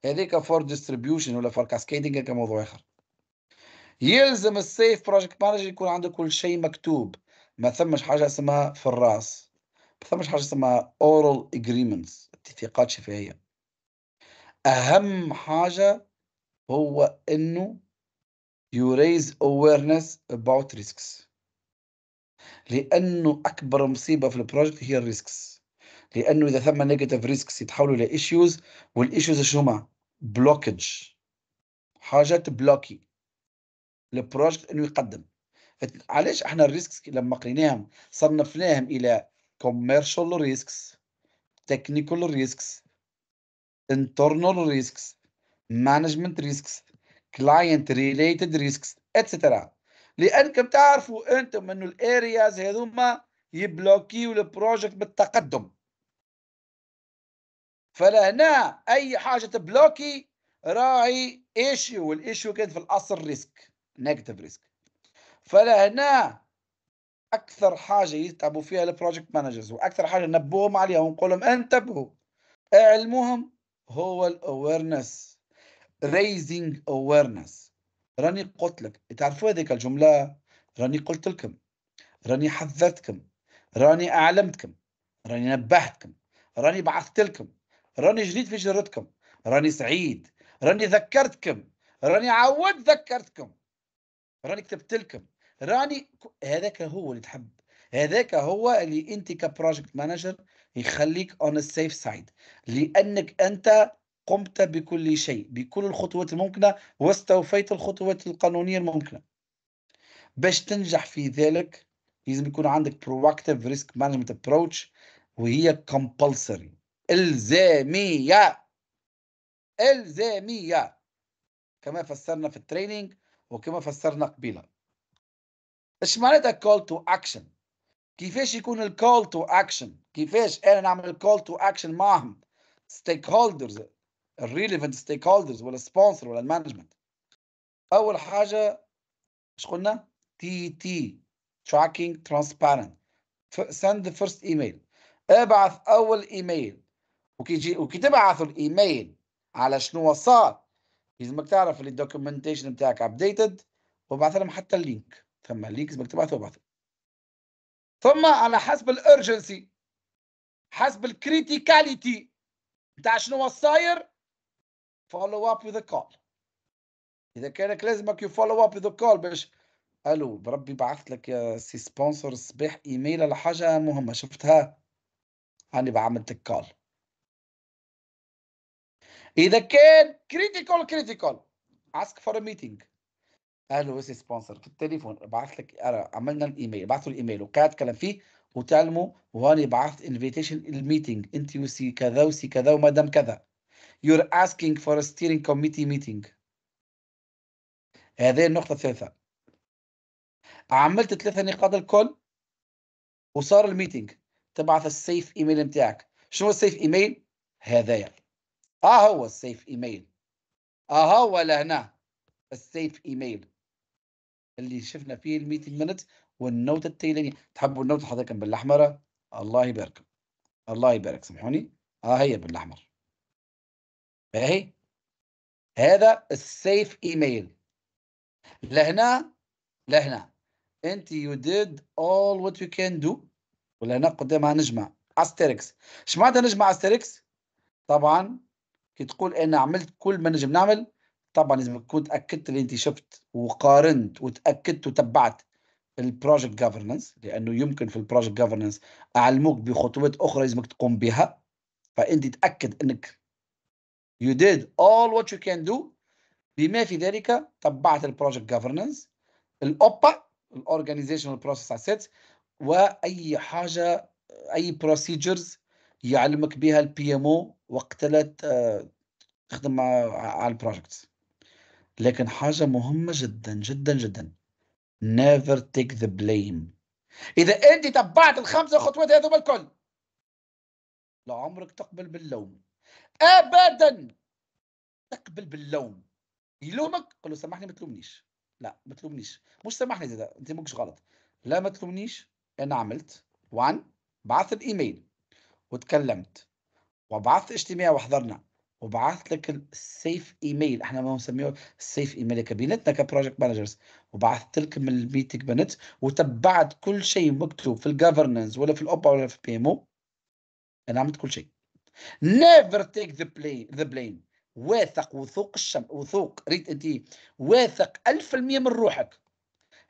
هذيك فور ديستريبيوشن ولا فور كاسكيدنج كموضوع اخر يلزم السيف بروجكت مانجر يكون عنده كل شيء مكتوب ما ثمش حاجه اسمها في الراس ما ثمش حاجه اسمها اورال اجريمنتس اتفاقات شفهيه اهم حاجه هو انه يو ريز اويرنس اباوت ريسكس لانه اكبر مصيبه في البروجكت هي الريسكس لانه اذا ثم نيجاتيف ريسكس يتحولوا لايشوز والايشوز شو هما بلوكج حاجه تبلوكي البروجكت انه يقدم علاش احنا الريسكس لما قريناهم صنفناهم الى كوميرشال ريسكس تكنيكال ريسكس internal risks management risks client ريسكس risks etc لانكم تعرفوا انتم انه الارياز هذوما يبلوكيو البروجكت بالتقدم فلهنا اي حاجه تبلوكي راهي ايشيو والايشيو كانت في الاصل ريسك نيجاتيف ريسك فلهنا اكثر حاجه يتعبوا فيها البروجكت مانجرز واكثر حاجه نبوهم عليها ونقول لهم انتبهوا اعلموهم هو الاويرنس raising awareness راني قلت لك تعرفوا هذيك الجمله راني قلت لكم راني حذرتكم راني اعلمتكم راني نبهتكم راني بعثت لكم راني جريت في جرتكم راني سعيد راني ذكرتكم راني عاود ذكرتكم راني كتبت لكم راني هذاك هو اللي تحب هذاك هو اللي انت كبروجكت مانجر يخليك اون السيف سايد لانك انت قمت بكل شيء بكل الخطوات الممكنه واستوفيت الخطوات القانونيه الممكنه باش تنجح في ذلك لازم يكون عندك proactive risk management approach وهي compulsory الزاميه الزاميه كما فسرنا في التريننج وكما فسرنا قبيله اش معناتها call to action كيفاش يكون الكول تو اكشن كيفاش انا نعمل الكول تو اكشن معهم ستيك هولدرز الريليفنت ستيك هولدرز ولا سبونسر ولا المانجمنت اول حاجه اش قلنا تي تي tracking transparent send the first email ابعث اول ايميل وكيجي وكي تبعثوا الايميل على شنو وصل لازمك تعرف اللي الدوكيومنتيشن بتاعك ابديتد وابعث لهم حتى اللينك ثم اللينك لازمك تبعثه وابعثه ثم على حسب الارجنسي حسب الكريتيكاليتي نتاع شنو صاير فولو اب وذ كول اذا كانك لازمك يو فولو اب وذ كول باش الو بربي بعثت لك يا سي سبونسر الصباح ايميل على حاجه مهمه شفتها هاني بعملت لك كول اذا كان كريتيكال كريتيكال اسك فور ميتينج الو سي سبونسر في التليفون بعث لك عملنا الايميل بعثوا الايميل وقاعد تكلم فيه وتعلموا وهاني بعثت انفيتيشن الميتينج انت وسي كذا وسي كذا ومدام كذا you're asking for a steering committee meeting هذه النقطة الثالثة عملت ثلاثة نقاط الكل وصار الميتينغ تبعث السيف ايميل نتاعك شنو السيف ايميل هذايا ها آه، هو السيف ايميل ها آه، هو لهنا السيف ايميل اللي شفنا فيه الميتنج مينت والنوتة التيلاني تحبوا النوتة حضرتك بالاحمر الله يبارك الله يبارك سامحوني ها آه، هي بالاحمر اهي هذا السيف ايميل لهنا لهنا انت يو ديد اول وات يو كان دو ولهنا قدامها نجمه استريكس اش معناتها نجمه استريكس طبعا كي تقول انا عملت كل ما نجم نعمل طبعا لازم تكون تاكدت اللي انت شفت وقارنت وتاكدت وتبعت البروجكت جوفرنس لانه يمكن في البروجكت جوفرنس اعلموك بخطوات اخرى لازمك تقوم بها فانت تاكد انك you did all what you can do بما في ذلك تبعت البروجكت جوفرنس الاوبا الاورجانيزيشنال بروسيس اسيتس واي حاجه اي بروسيجرز يعلمك بها البي ام او وقت لا تخدم على البروجكت لكن حاجة مهمة جدا جدا جدا نيفر تيك ذا بليم إذا أنت تبعت الخمسة خطوات بالكل الكل لعمرك تقبل باللوم أبدا تقبل باللوم يلومك قل له سامحني ما تلومنيش لا ما تلومنيش مش سامحني زاد انت ماكش غلط لا ما تلومنيش انا عملت وعن بعث الايميل وتكلمت وبعثت اجتماع وحضرنا وبعثت لك السيف ايميل احنا ما نسميه السيف ايميل كبينتنا كبروجكت مانجرز وبعثت لكم الميتنج بنت وتبعت كل شيء مكتوب في الجفرنس ولا في الاوبا ولا في بي ام او انا عملت كل شيء نيفر تيك ذا بلاي ذا بليم واثق وثوق الشم وثوق ريت انت واثق 1000% من روحك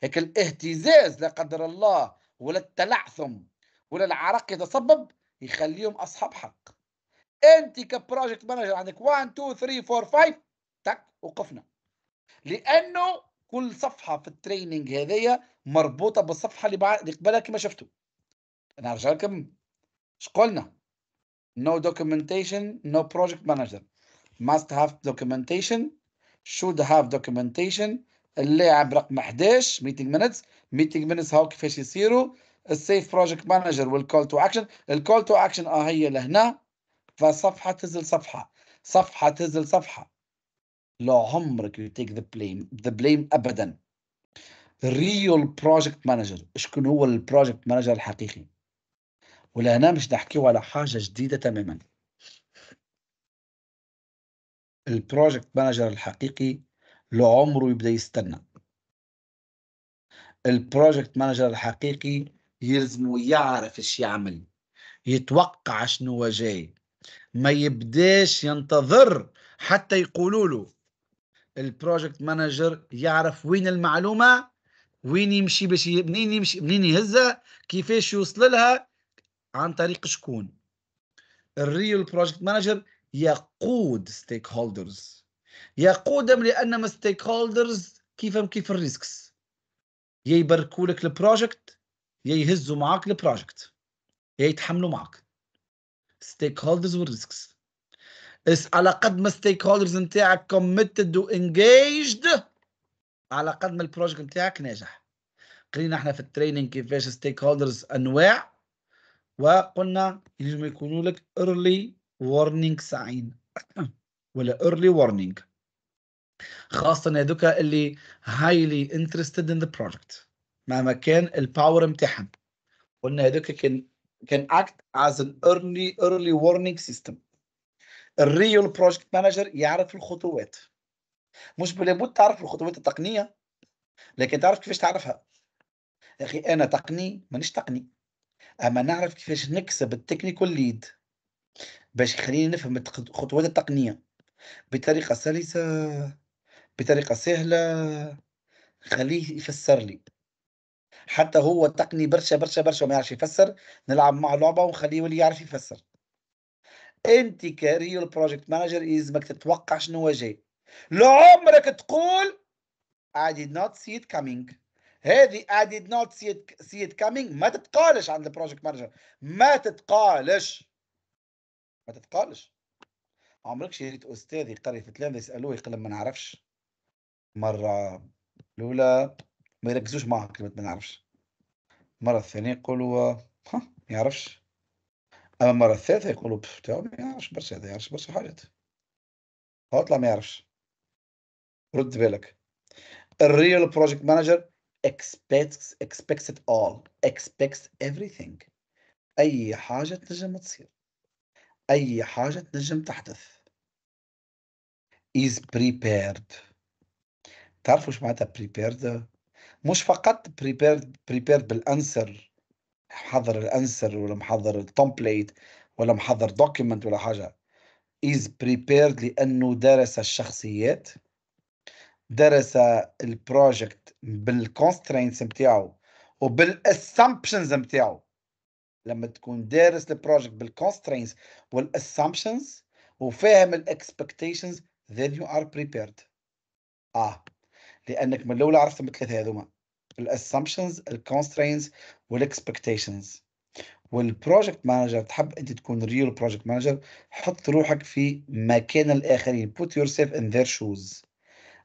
هيك الاهتزاز لا قدر الله ولا التلعثم ولا العرق يتسبب يخليهم اصحاب حق انت كبروجكت مانجر عندك 1 2 3 4 5 تك وقفنا لانه كل صفحه في التريننج هذايا مربوطه بالصفحه اللي بعد اللي قبلها كما شفتوا نرجع لكم قلنا no documentation no project manager must have documentation should have documentation اللاعب رقم 11 meeting minutes meeting minutes هاو كيفاش يصيروا السيف بروجكت مانجر والكول تو اكشن الكول تو اكشن اه هي لهنا فصفحه تنزل صفحه صفحه تنزل صفحه لا عمرك يو تيك ذا بليم ذا بليم ابدا ريال بروجكت مانجر شكون هو البروجكت مانجر الحقيقي ولهنا مش نحكيو على حاجه جديده تماما البروجكت مانجر الحقيقي لعمره يبدا يستنى البروجكت مانجر الحقيقي يلزمه يعرف ايش يعمل يتوقع شنو هو جاي ما يبداش ينتظر حتى يقولوا له البروجكت مانجر يعرف وين المعلومه وين يمشي باش منين يمشي منين يهزها كيفاش يوصل لها عن طريق شكون الريل بروجكت مانجر يقود ستيك هولدرز يقودهم لان ستيك هولدرز كيفهم كيف الريسكس يبركوا لك البروجكت يا يهزوا معاك البروجكت يا يتحملوا معاك ستيك هولدرز وريسكس على قد ما ستيك هولدرز نتاعك كوميتد وانجيجد على قد ما البروجكت نتاعك ناجح قرينا احنا في التريننج كيفاش ستيك هولدرز انواع وقلنا ينجم يكونوا لك early warning ساين <clears throat> ولا early warning خاصة هذوك اللي highly interested in the project مهما كان الباور امتحن قلنا هذوك كان كان اكت از ان early early warning system الريال بروجكت مانجر يعرف الخطوات مش بلابد تعرف الخطوات التقنيه لكن تعرف كيفاش تعرفها يا اخي انا تقني مانيش تقني اما نعرف كيفاش نكسب التكنيكال ليد باش يخليني نفهم الخطوات التقنيه بطريقه سلسه بطريقه سهله خليه يفسر لي حتى هو التقني برشا برشا برشا وما يعرفش يفسر نلعب معه لعبه ونخليه اللي يعرف يفسر انت كريال بروجكت مانجر يلزمك تتوقع شنو هو جاي لعمرك تقول I did not see it coming هذه I did not see it, see it coming ما تتقالش عند البروجكت مانجر ما تتقالش ما تتقالش عمرك شريت استاذ يقري في تلامذه يسالوه يقول ما نعرفش مره الاولى ما يركزوش معها كلمة ما نعرفش المرة الثانية يقولوا ها ما يعرفش أما المرة الثالثة يقولوا تاعو ما يعرفش برشا هذا يعرفش برشا حاجات هو طلع ما يعرفش رد بالك الريال بروجكت مانجر expects expects it all expects everything أي حاجة تنجم تصير أي حاجة تنجم تحدث is prepared تعرفوا واش معناتها prepared مش فقط بريبيرد بريبيرد بالانسر محضر الانسر ولا محضر التمبليت ولا محضر دوكيمنت ولا حاجه is prepared لانه درس الشخصيات درس البروجكت بالكونسترينتس نتاعو وبالاسامبشنز نتاعو لما تكون دارس البروجكت بالكونسترينتس والاسامبشنز وفاهم الاكسبكتيشنز then you are prepared اه لانك من الاول عرفت من الثلاثه هذوما الاسامبشنز الكونسترينز والاكسبكتيشنز والبروجكت مانجر تحب انت تكون ريل بروجكت مانجر حط روحك في مكان الاخرين put yourself in their shoes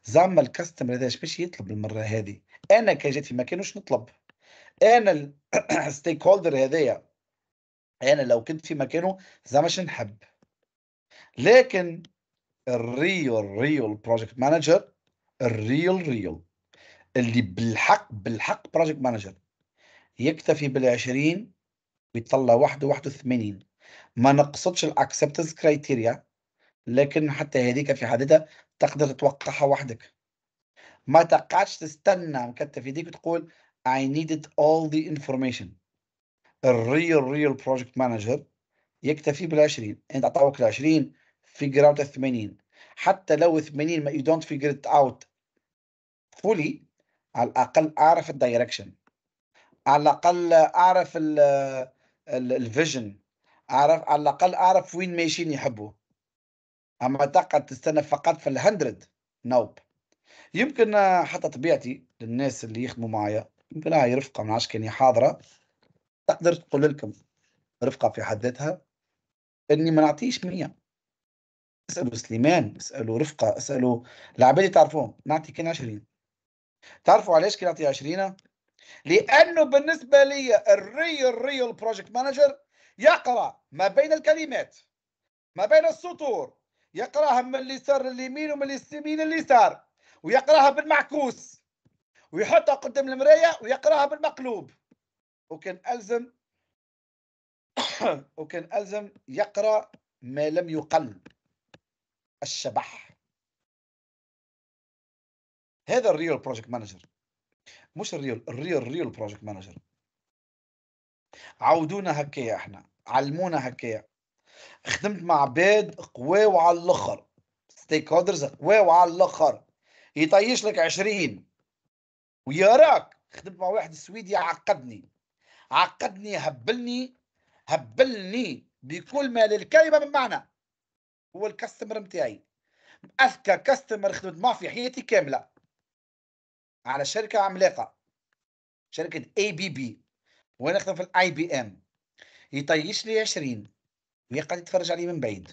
زعما الكاستمر هذا باش يطلب المره هذه انا كي جيت في مكانه شنو نطلب انا الستيك هولدر <coughs> هذايا انا لو كنت في مكانه زعما شنو نحب لكن الريل ريل بروجكت مانجر الريل ريل اللي بالحق بالحق بروجكت مانجر يكتفي بال 20 ويطلع 1 و81 ما نقصدش الاكسبتنس كرايتيريا لكن حتى هذيك في حدها تقدر توقعها وحدك ما تقعدش تستنى مكتف يديك وتقول I needed all the information الريل ريل بروجكت مانجر يكتفي بال 20 انت عطاوك ال 20 فيجر اوت ال 80 حتى لو 80 ما you don't figure it out fully على الاقل اعرف الدايركشن على الاقل اعرف الفيجن اعرف على الاقل اعرف وين ماشيين يحبوا اما تقعد تستنى فقط في الهندرد نوب يمكن حتى طبيعتي للناس اللي يخدموا معايا يمكن هاي رفقه ما كاني حاضره تقدر تقول لكم رفقه في حد ذاتها اني ما نعطيش 100 اسالوا سليمان اسالوا رفقه اسالوا العباد اللي تعرفوهم نعطي كان 20 تعرفوا علاش كي نعطي 20 لانه بالنسبه لي الريل ريل بروجكت مانجر يقرا ما بين الكلمات ما بين السطور يقراها من اليسار لليمين ومن اليمين لليسار ويقراها بالمعكوس ويحطها قدام المرايه ويقراها بالمقلوب وكان الزم <coughs> وكان الزم يقرا ما لم يقل الشبح هذا الريال بروجكت مانجر مش الريال الريال ريال بروجكت مانجر عودونا هكايا احنا علمونا هكايا خدمت مع عباد قواو على الاخر ستيك هولدرز قواو على الاخر يطيش لك 20 ويا راك خدمت مع واحد سويدي عقدني عقدني هبلني هبلني بكل ما للكلمه من معنى هو الكاستمر نتاعي اذكى كاستمر خدمت معه في حياتي كامله على شركه عملاقه شركه اي بي بي وانا نخدم في الاي بي ام يطيش لي 20 ويقعد يتفرج علي من بعيد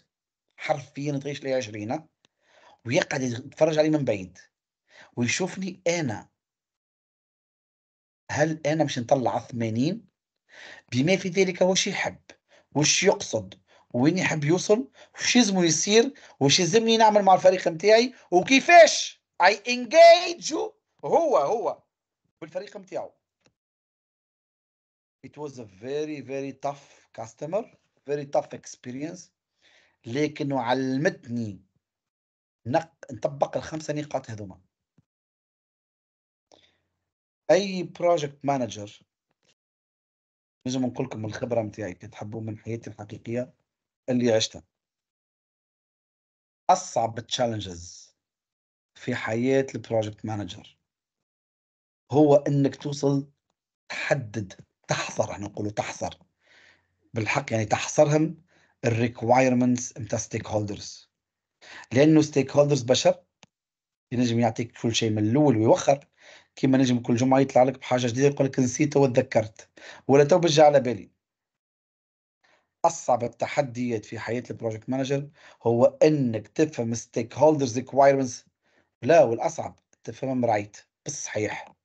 حرفيا يطيش لي 20 ويقعد يتفرج علي من بعيد ويشوفني انا هل انا باش نطلع 80 بما في ذلك وش يحب وش يقصد وين يحب يوصل وش يزمو يصير وش يزمني نعمل مع الفريق نتاعي وكيفاش اي انجيجو هو هو بالفريق نتاعو it was a very very tough customer very tough experience لكنه علمتني نق... نطبق الخمسه نقاط هذوما اي بروجكت مانجر لازم نقول لكم الخبره نتاعي كي تحبوا من حياتي الحقيقيه اللي عشتها اصعب تشالنجز في حياه البروجكت مانجر هو انك توصل تحدد تحصر احنا نقولوا تحصر بالحق يعني تحصرهم الريكوايرمنتس نتاع ستيك هولدرز لانه ستيك هولدرز بشر ينجم يعطيك كل شيء من الاول ويوخر كيما نجم كل جمعه يطلع لك بحاجه جديده يقول لك نسيت وتذكرت ولا تو بجي على بالي اصعب التحديات في حياه البروجكت مانجر هو انك تفهم ستيك هولدرز ريكوايرمنتس لا والاصعب تفهمهم رايت بالصحيح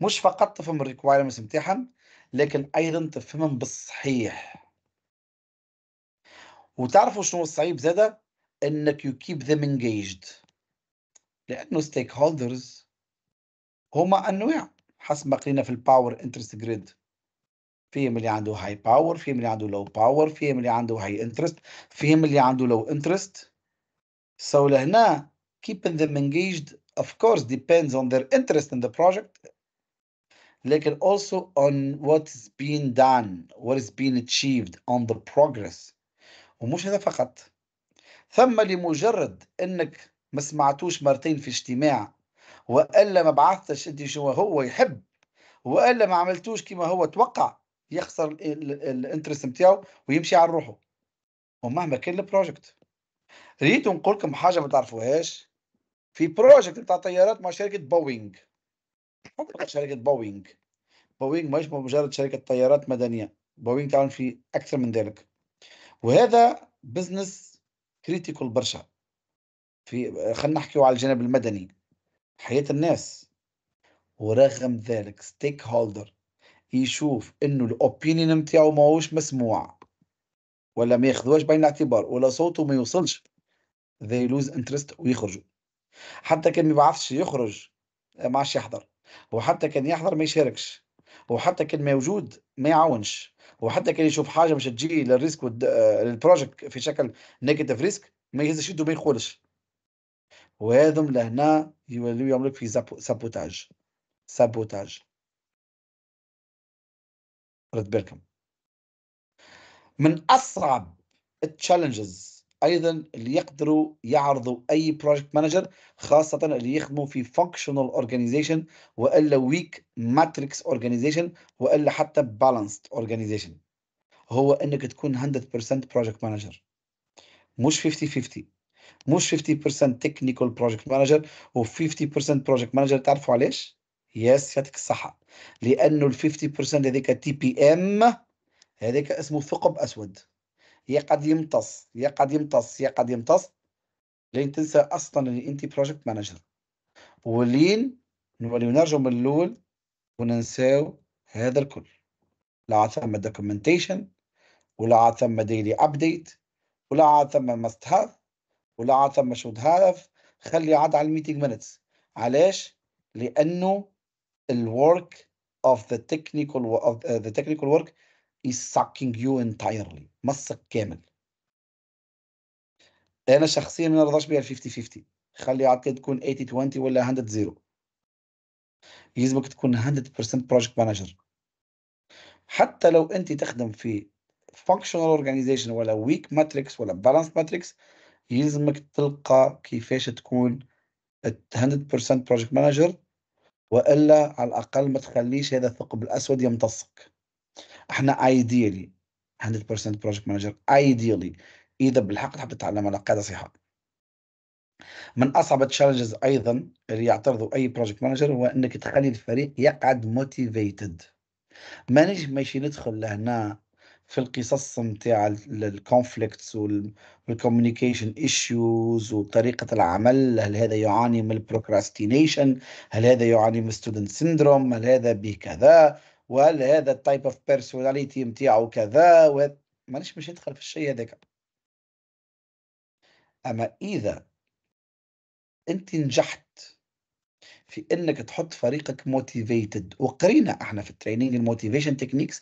مش فقط تفهم الريكوايرمنتس نتاعهم لكن ايضا تفهمهم بالصحيح وتعرفوا شنو الصعيب زاده انك يو كيب ذم انجيجد لانه ستيك هولدرز هما انواع حسب ما قرينا في الباور انترست جريد فيهم اللي عنده هاي باور فيهم اللي عنده لو باور فيهم اللي عنده هاي انترست فيهم اللي عنده لو انترست سو لهنا keeping them engaged of course depends on their interest in the project لكن also on what's been done what is been achieved on the progress ومش هذا فقط ثم لمجرد انك ما سمعتوش مرتين في اجتماع والا ما بعثتش انت شو هو يحب والا ما عملتوش كما هو توقع يخسر الانترست نتاعو ويمشي على روحه ومهما كان البروجكت ريت نقول لكم حاجه ما تعرفوهاش في بروجكت نتاع طيارات مع شركه بوينغ شركه بوينغ بوينغ مش مجرد شركه طيارات مدنيه بوينغ تعمل في اكثر من ذلك وهذا بزنس كريتيكال برشا في خلينا نحكيو على الجانب المدني حياه الناس ورغم ذلك ستيك هولدر يشوف انه الاوبينيون نتاعو ماهوش مسموع ولا ما ياخذوهاش بعين الاعتبار ولا صوته ما يوصلش they lose interest ويخرجوا حتى كان ما يبعثش يخرج ما عادش يحضر وحتى كان يحضر ما يشاركش وحتى كان موجود ما يعاونش وحتى كان يشوف حاجه مش تجي للريسك آه، للبروجكت في شكل نيجاتيف ريسك ما يهزش يده ما يقولش وهذم لهنا يوليو لك في سابوتاج سابوتاج رد بالكم من اصعب التشالنجز ايضا اللي يقدروا يعرضوا اي بروجكت مانجر خاصه اللي يخدموا في فانكشنال اورجانيزيشن والا ويك ماتريكس اورجانيزيشن والا حتى بالانسد اورجانيزيشن هو انك تكون 100% بروجكت مانجر مش 50 50 مش 50% تكنيكال بروجكت مانجر و50% بروجكت مانجر تعرفوا علاش؟ يس يعطيك الصحه لانه ال 50% هذيك تي بي ام هذاك اسمه ثقب اسود قد يمتص قد يمتص قد يمتص لين تنسى اصلا ان انت بروجكت مانجر ولين نوليو نرجع من الاول وننساو هذا الكل لا عاد ثم دوكيومنتيشن ولا عاد ثم ديلي ابديت ولا عاد ثم ماست هاف ولا عاد ثم شود هاف خلي عاد على الميتينج مينتس علاش لانه الورك اوف ذا تكنيكال of the technical uh, work is sucking you entirely مصك كامل انا شخصيا ما رضاش بها 50 50 خلي عاد تكون 80 20 ولا 100 0 يلزمك تكون 100% project manager حتى لو انت تخدم في functional organization ولا weak matrix ولا balanced matrix يلزمك تلقى كيفاش تكون 100% project manager والا على الاقل ما تخليش هذا الثقب الاسود يمتصك احنا ايديالي 100% بروجكت مانجر ايديالي اذا بالحق تحب تتعلم على قاعده صحيحه من اصعب التشالنجز ايضا اللي يعترضوا اي بروجكت مانجر هو انك تخلي الفريق يقعد موتيفيتد مانيش ماشي ندخل لهنا في القصص نتاع الكونفليكتس والكوميونيكيشن ايشوز وطريقه العمل هل هذا يعاني من البروكراستينيشن هل هذا يعاني من ستودنت سيندروم هل هذا بكذا وهل هذا التايب اوف بيرسوناليتي نتاعو كذا و... مانيش باش ندخل في الشيء هذاك اما اذا انت نجحت في انك تحط فريقك موتيفيتد وقرينا احنا في التريننج الموتيفيشن تكنيكس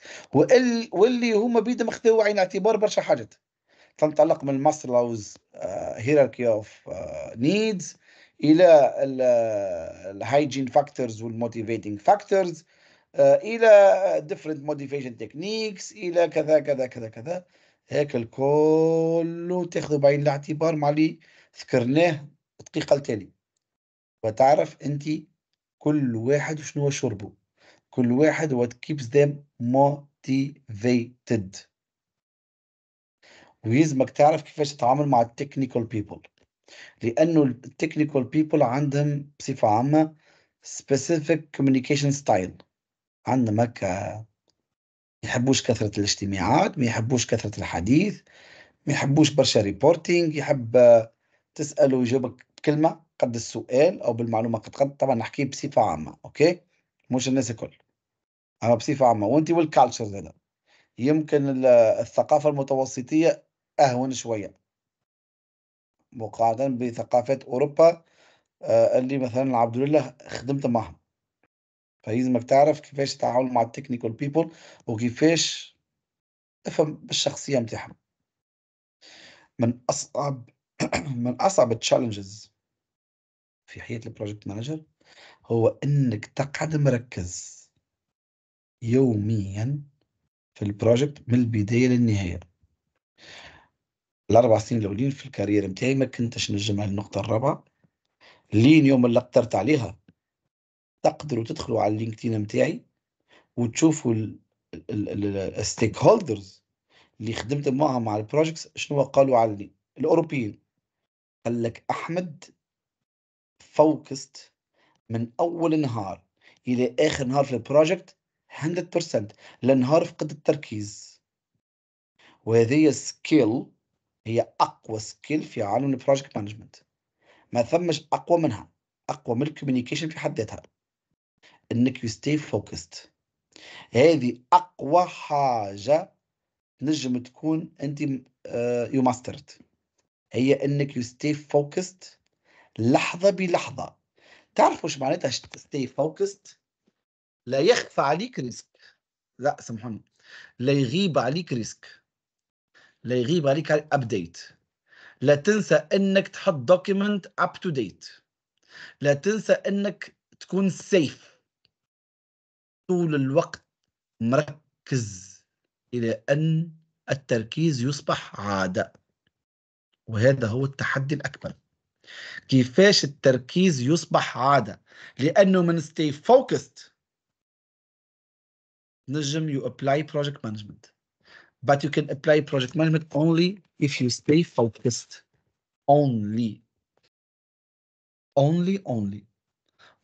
واللي هما بيدهم خذوا عين اعتبار برشا حاجات تنطلق من ماسلوز هيراركي اوف نيدز الى الهايجين فاكتورز والموتيفيتنج فاكتورز آه، الى ديفرنت موديفيشن تكنيكس الى كذا كذا كذا كذا هيك الكل تاخذوا بعين الاعتبار مع اللي ذكرناه الدقيقه التالي وتعرف انت كل واحد شنو شربه كل واحد وات كيبس ذيم موتيفيتد ويزمك تعرف كيفاش تتعامل مع التكنيكال بيبل لانه التكنيكال بيبل عندهم بصفه عامه specific communication style عندنا مكة ما يحبوش كثرة الاجتماعات ما يحبوش كثرة الحديث ما يحبوش برشا ريبورتينج يحب تسأل يجاوبك بكلمة قد السؤال أو بالمعلومة قد قد طبعا نحكي بصفة عامة أوكي مش الناس الكل أما بصفة عامة وأنت والكالتشر هذا يمكن الثقافة المتوسطية أهون شوية مقارنة بثقافات أوروبا آه، اللي مثلا الحمد لله خدمت معهم فلازمك تعرف كيفاش تتعامل مع التكنيكال بيبل وكيفاش تفهم بالشخصيه نتاعهم من اصعب <clears throat> من اصعب التشالنجز في حياه البروجكت مانجر هو انك تقعد مركز يوميا في البروجكت من البدايه للنهايه الاربع سنين الاولين في الكارير نتاعي ما كنتش نجم النقطة الرابعه لين يوم اللي قدرت عليها تقدروا تدخلوا على اللينكدين متاعي وتشوفوا الستيك هولدرز اللي خدمت معهم على البروجكتس شنو قالوا علي الاوروبيين قال لك احمد فوكست من اول نهار الى اخر نهار في البروجكت 100% لنهار فقد التركيز وهذه سكيل هي اقوى سكيل في عالم البروجكت مانجمنت ما ثمش اقوى منها اقوى من الكوميونيكيشن في حد ذاتها انك يو ستي فوكست هذه اقوى حاجه نجم تكون انت يو آه، ماسترد هي انك يو ستي فوكست لحظه بلحظه تعرف واش معناتها ستي فوكست لا يخفى عليك ريسك لا سامحوني لا يغيب عليك ريسك لا يغيب عليك ابديت لا تنسى انك تحط دوكيمنت اب تو ديت لا تنسى انك تكون سيف طول الوقت مركز إلى أن التركيز يصبح عادة وهذا هو التحدي الأكبر كيفاش التركيز يصبح عادة لأنه من stay focused نجم you apply project management but you can apply project management only if you stay focused only only only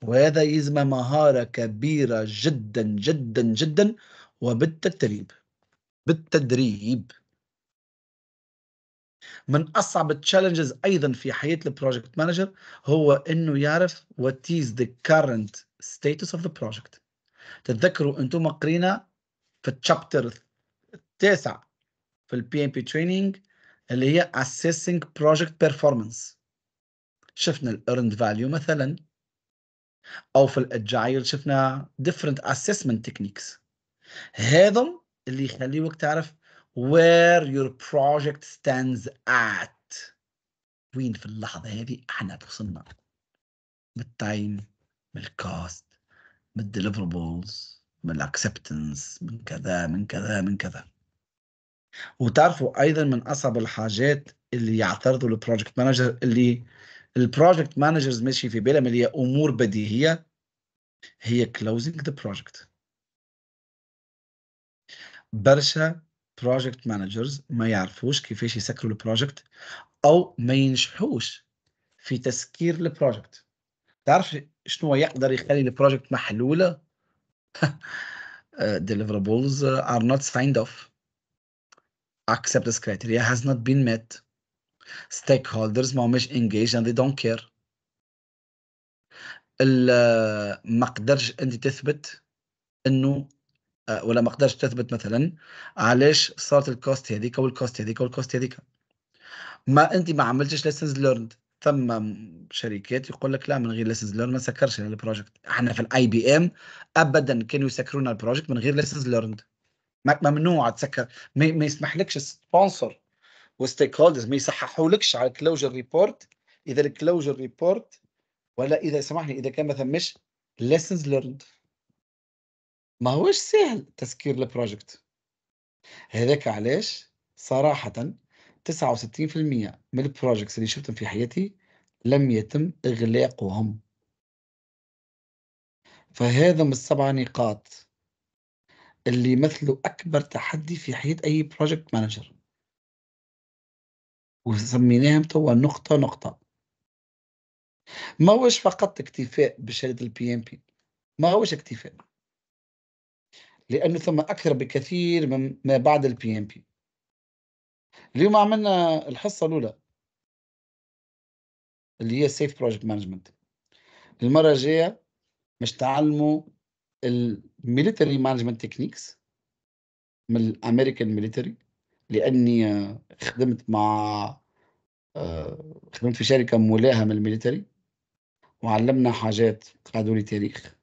وهذا يلزم مهارة كبيرة جدا جدا جدا وبالتدريب بالتدريب من أصعب التشالنجز أيضا في حياة البروجكت مانجر هو إنه يعرف what is the current status of the project تتذكروا أنتم قرينا في التشابتر التاسع في البي ام بي تريننج اللي هي assessing project performance شفنا الـ earned value مثلا او في الاجايل شفنا different assessment techniques هذم اللي يخليوك تعرف where your project stands at وين في اللحظه هذه احنا وصلنا بالتايم بالكوست من الكاست من من الاكسبتنس من كذا من كذا من كذا وتعرفوا ايضا من اصعب الحاجات اللي يعترضوا البروجكت مانجر اللي البروجكت مانجرز ماشي في بالهم اللي هي امور بديهيه هي كلوزنج ذا بروجكت برشا بروجكت مانجرز ما يعرفوش كيفاش يسكروا البروجكت او ما ينجحوش في تسكير البروجكت تعرف شنو يقدر يخلي البروجكت محلوله <laughs> deliverables are not signed off acceptance criteria has not been met ستيك ما ماهمش انجيج اند دي دونت كير ما قدرش انت تثبت انه آه، ولا ما قدرش تثبت مثلا علاش صارت الكوست هذيك والكوست هذيك والكوست هذيك ما انت ما عملتش ليسنز ليرند ثم شركات يقول لك لا من غير ليسنز ليرند ما سكرش البروجكت احنا في الاي بي ام ابدا كانوا يسكرون البروجكت من غير ليسنز ليرند ممنوع تسكر ما يسمحلكش السبونسر والستيك هولدرز ما يصححولكش على الكلوجر ريبورت اذا الكلوجر ريبورت ولا اذا سامحني اذا كان ما مش lessons learned ما هوش سهل تسكير البروجكت هذاك علاش صراحة 69% من البروجكتس اللي شفتهم في حياتي لم يتم إغلاقهم فهذا من السبع نقاط اللي يمثلوا أكبر تحدي في حياة أي بروجكت مانجر وسميناهم توا نقطة نقطة ماهوش فقط اكتفاء بشهادة البي ام بي ماهوش اكتفاء لأنه ثم أكثر بكثير من ما بعد البي ام بي اليوم عملنا الحصة الأولى اللي هي سيف بروجكت مانجمنت المرة الجاية مش تعلموا الميليتري مانجمنت تكنيكس من الامريكان ميليتري لاني آه، خدمت مع آه، خدمت في شركه مولاها من الميليتري وعلمنا حاجات قعدوا لي تاريخ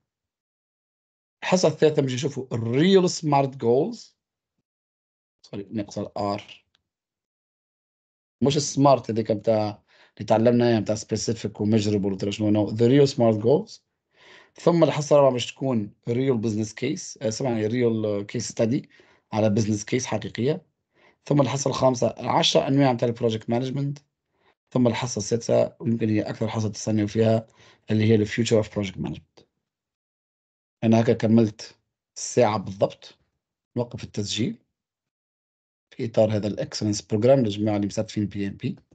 الحصه الثالثه مش نشوفوا الريل سمارت جولز سوري نقص الار مش السمارت هذيك بتاع اللي تعلمنا بتاع سبيسيفيك وميجربل وترى شنو نو ذا ريل سمارت جولز ثم الحصه الرابعه مش تكون ريل بزنس كيس سمعني ريل كيس ستادي على بزنس كيس حقيقيه ثم الحصة الخامسة عشر أنواع من البروجكت مانجمنت ثم الحصة السادسة ويمكن هي أكثر حصة تستنيو فيها اللي هي الفيوتشر أوف بروجكت مانجمنت أنا هكا كملت الساعة بالضبط نوقف التسجيل في إطار هذا الإكسلنس بروجرام للجماعة اللي مستهدفين بي إم بي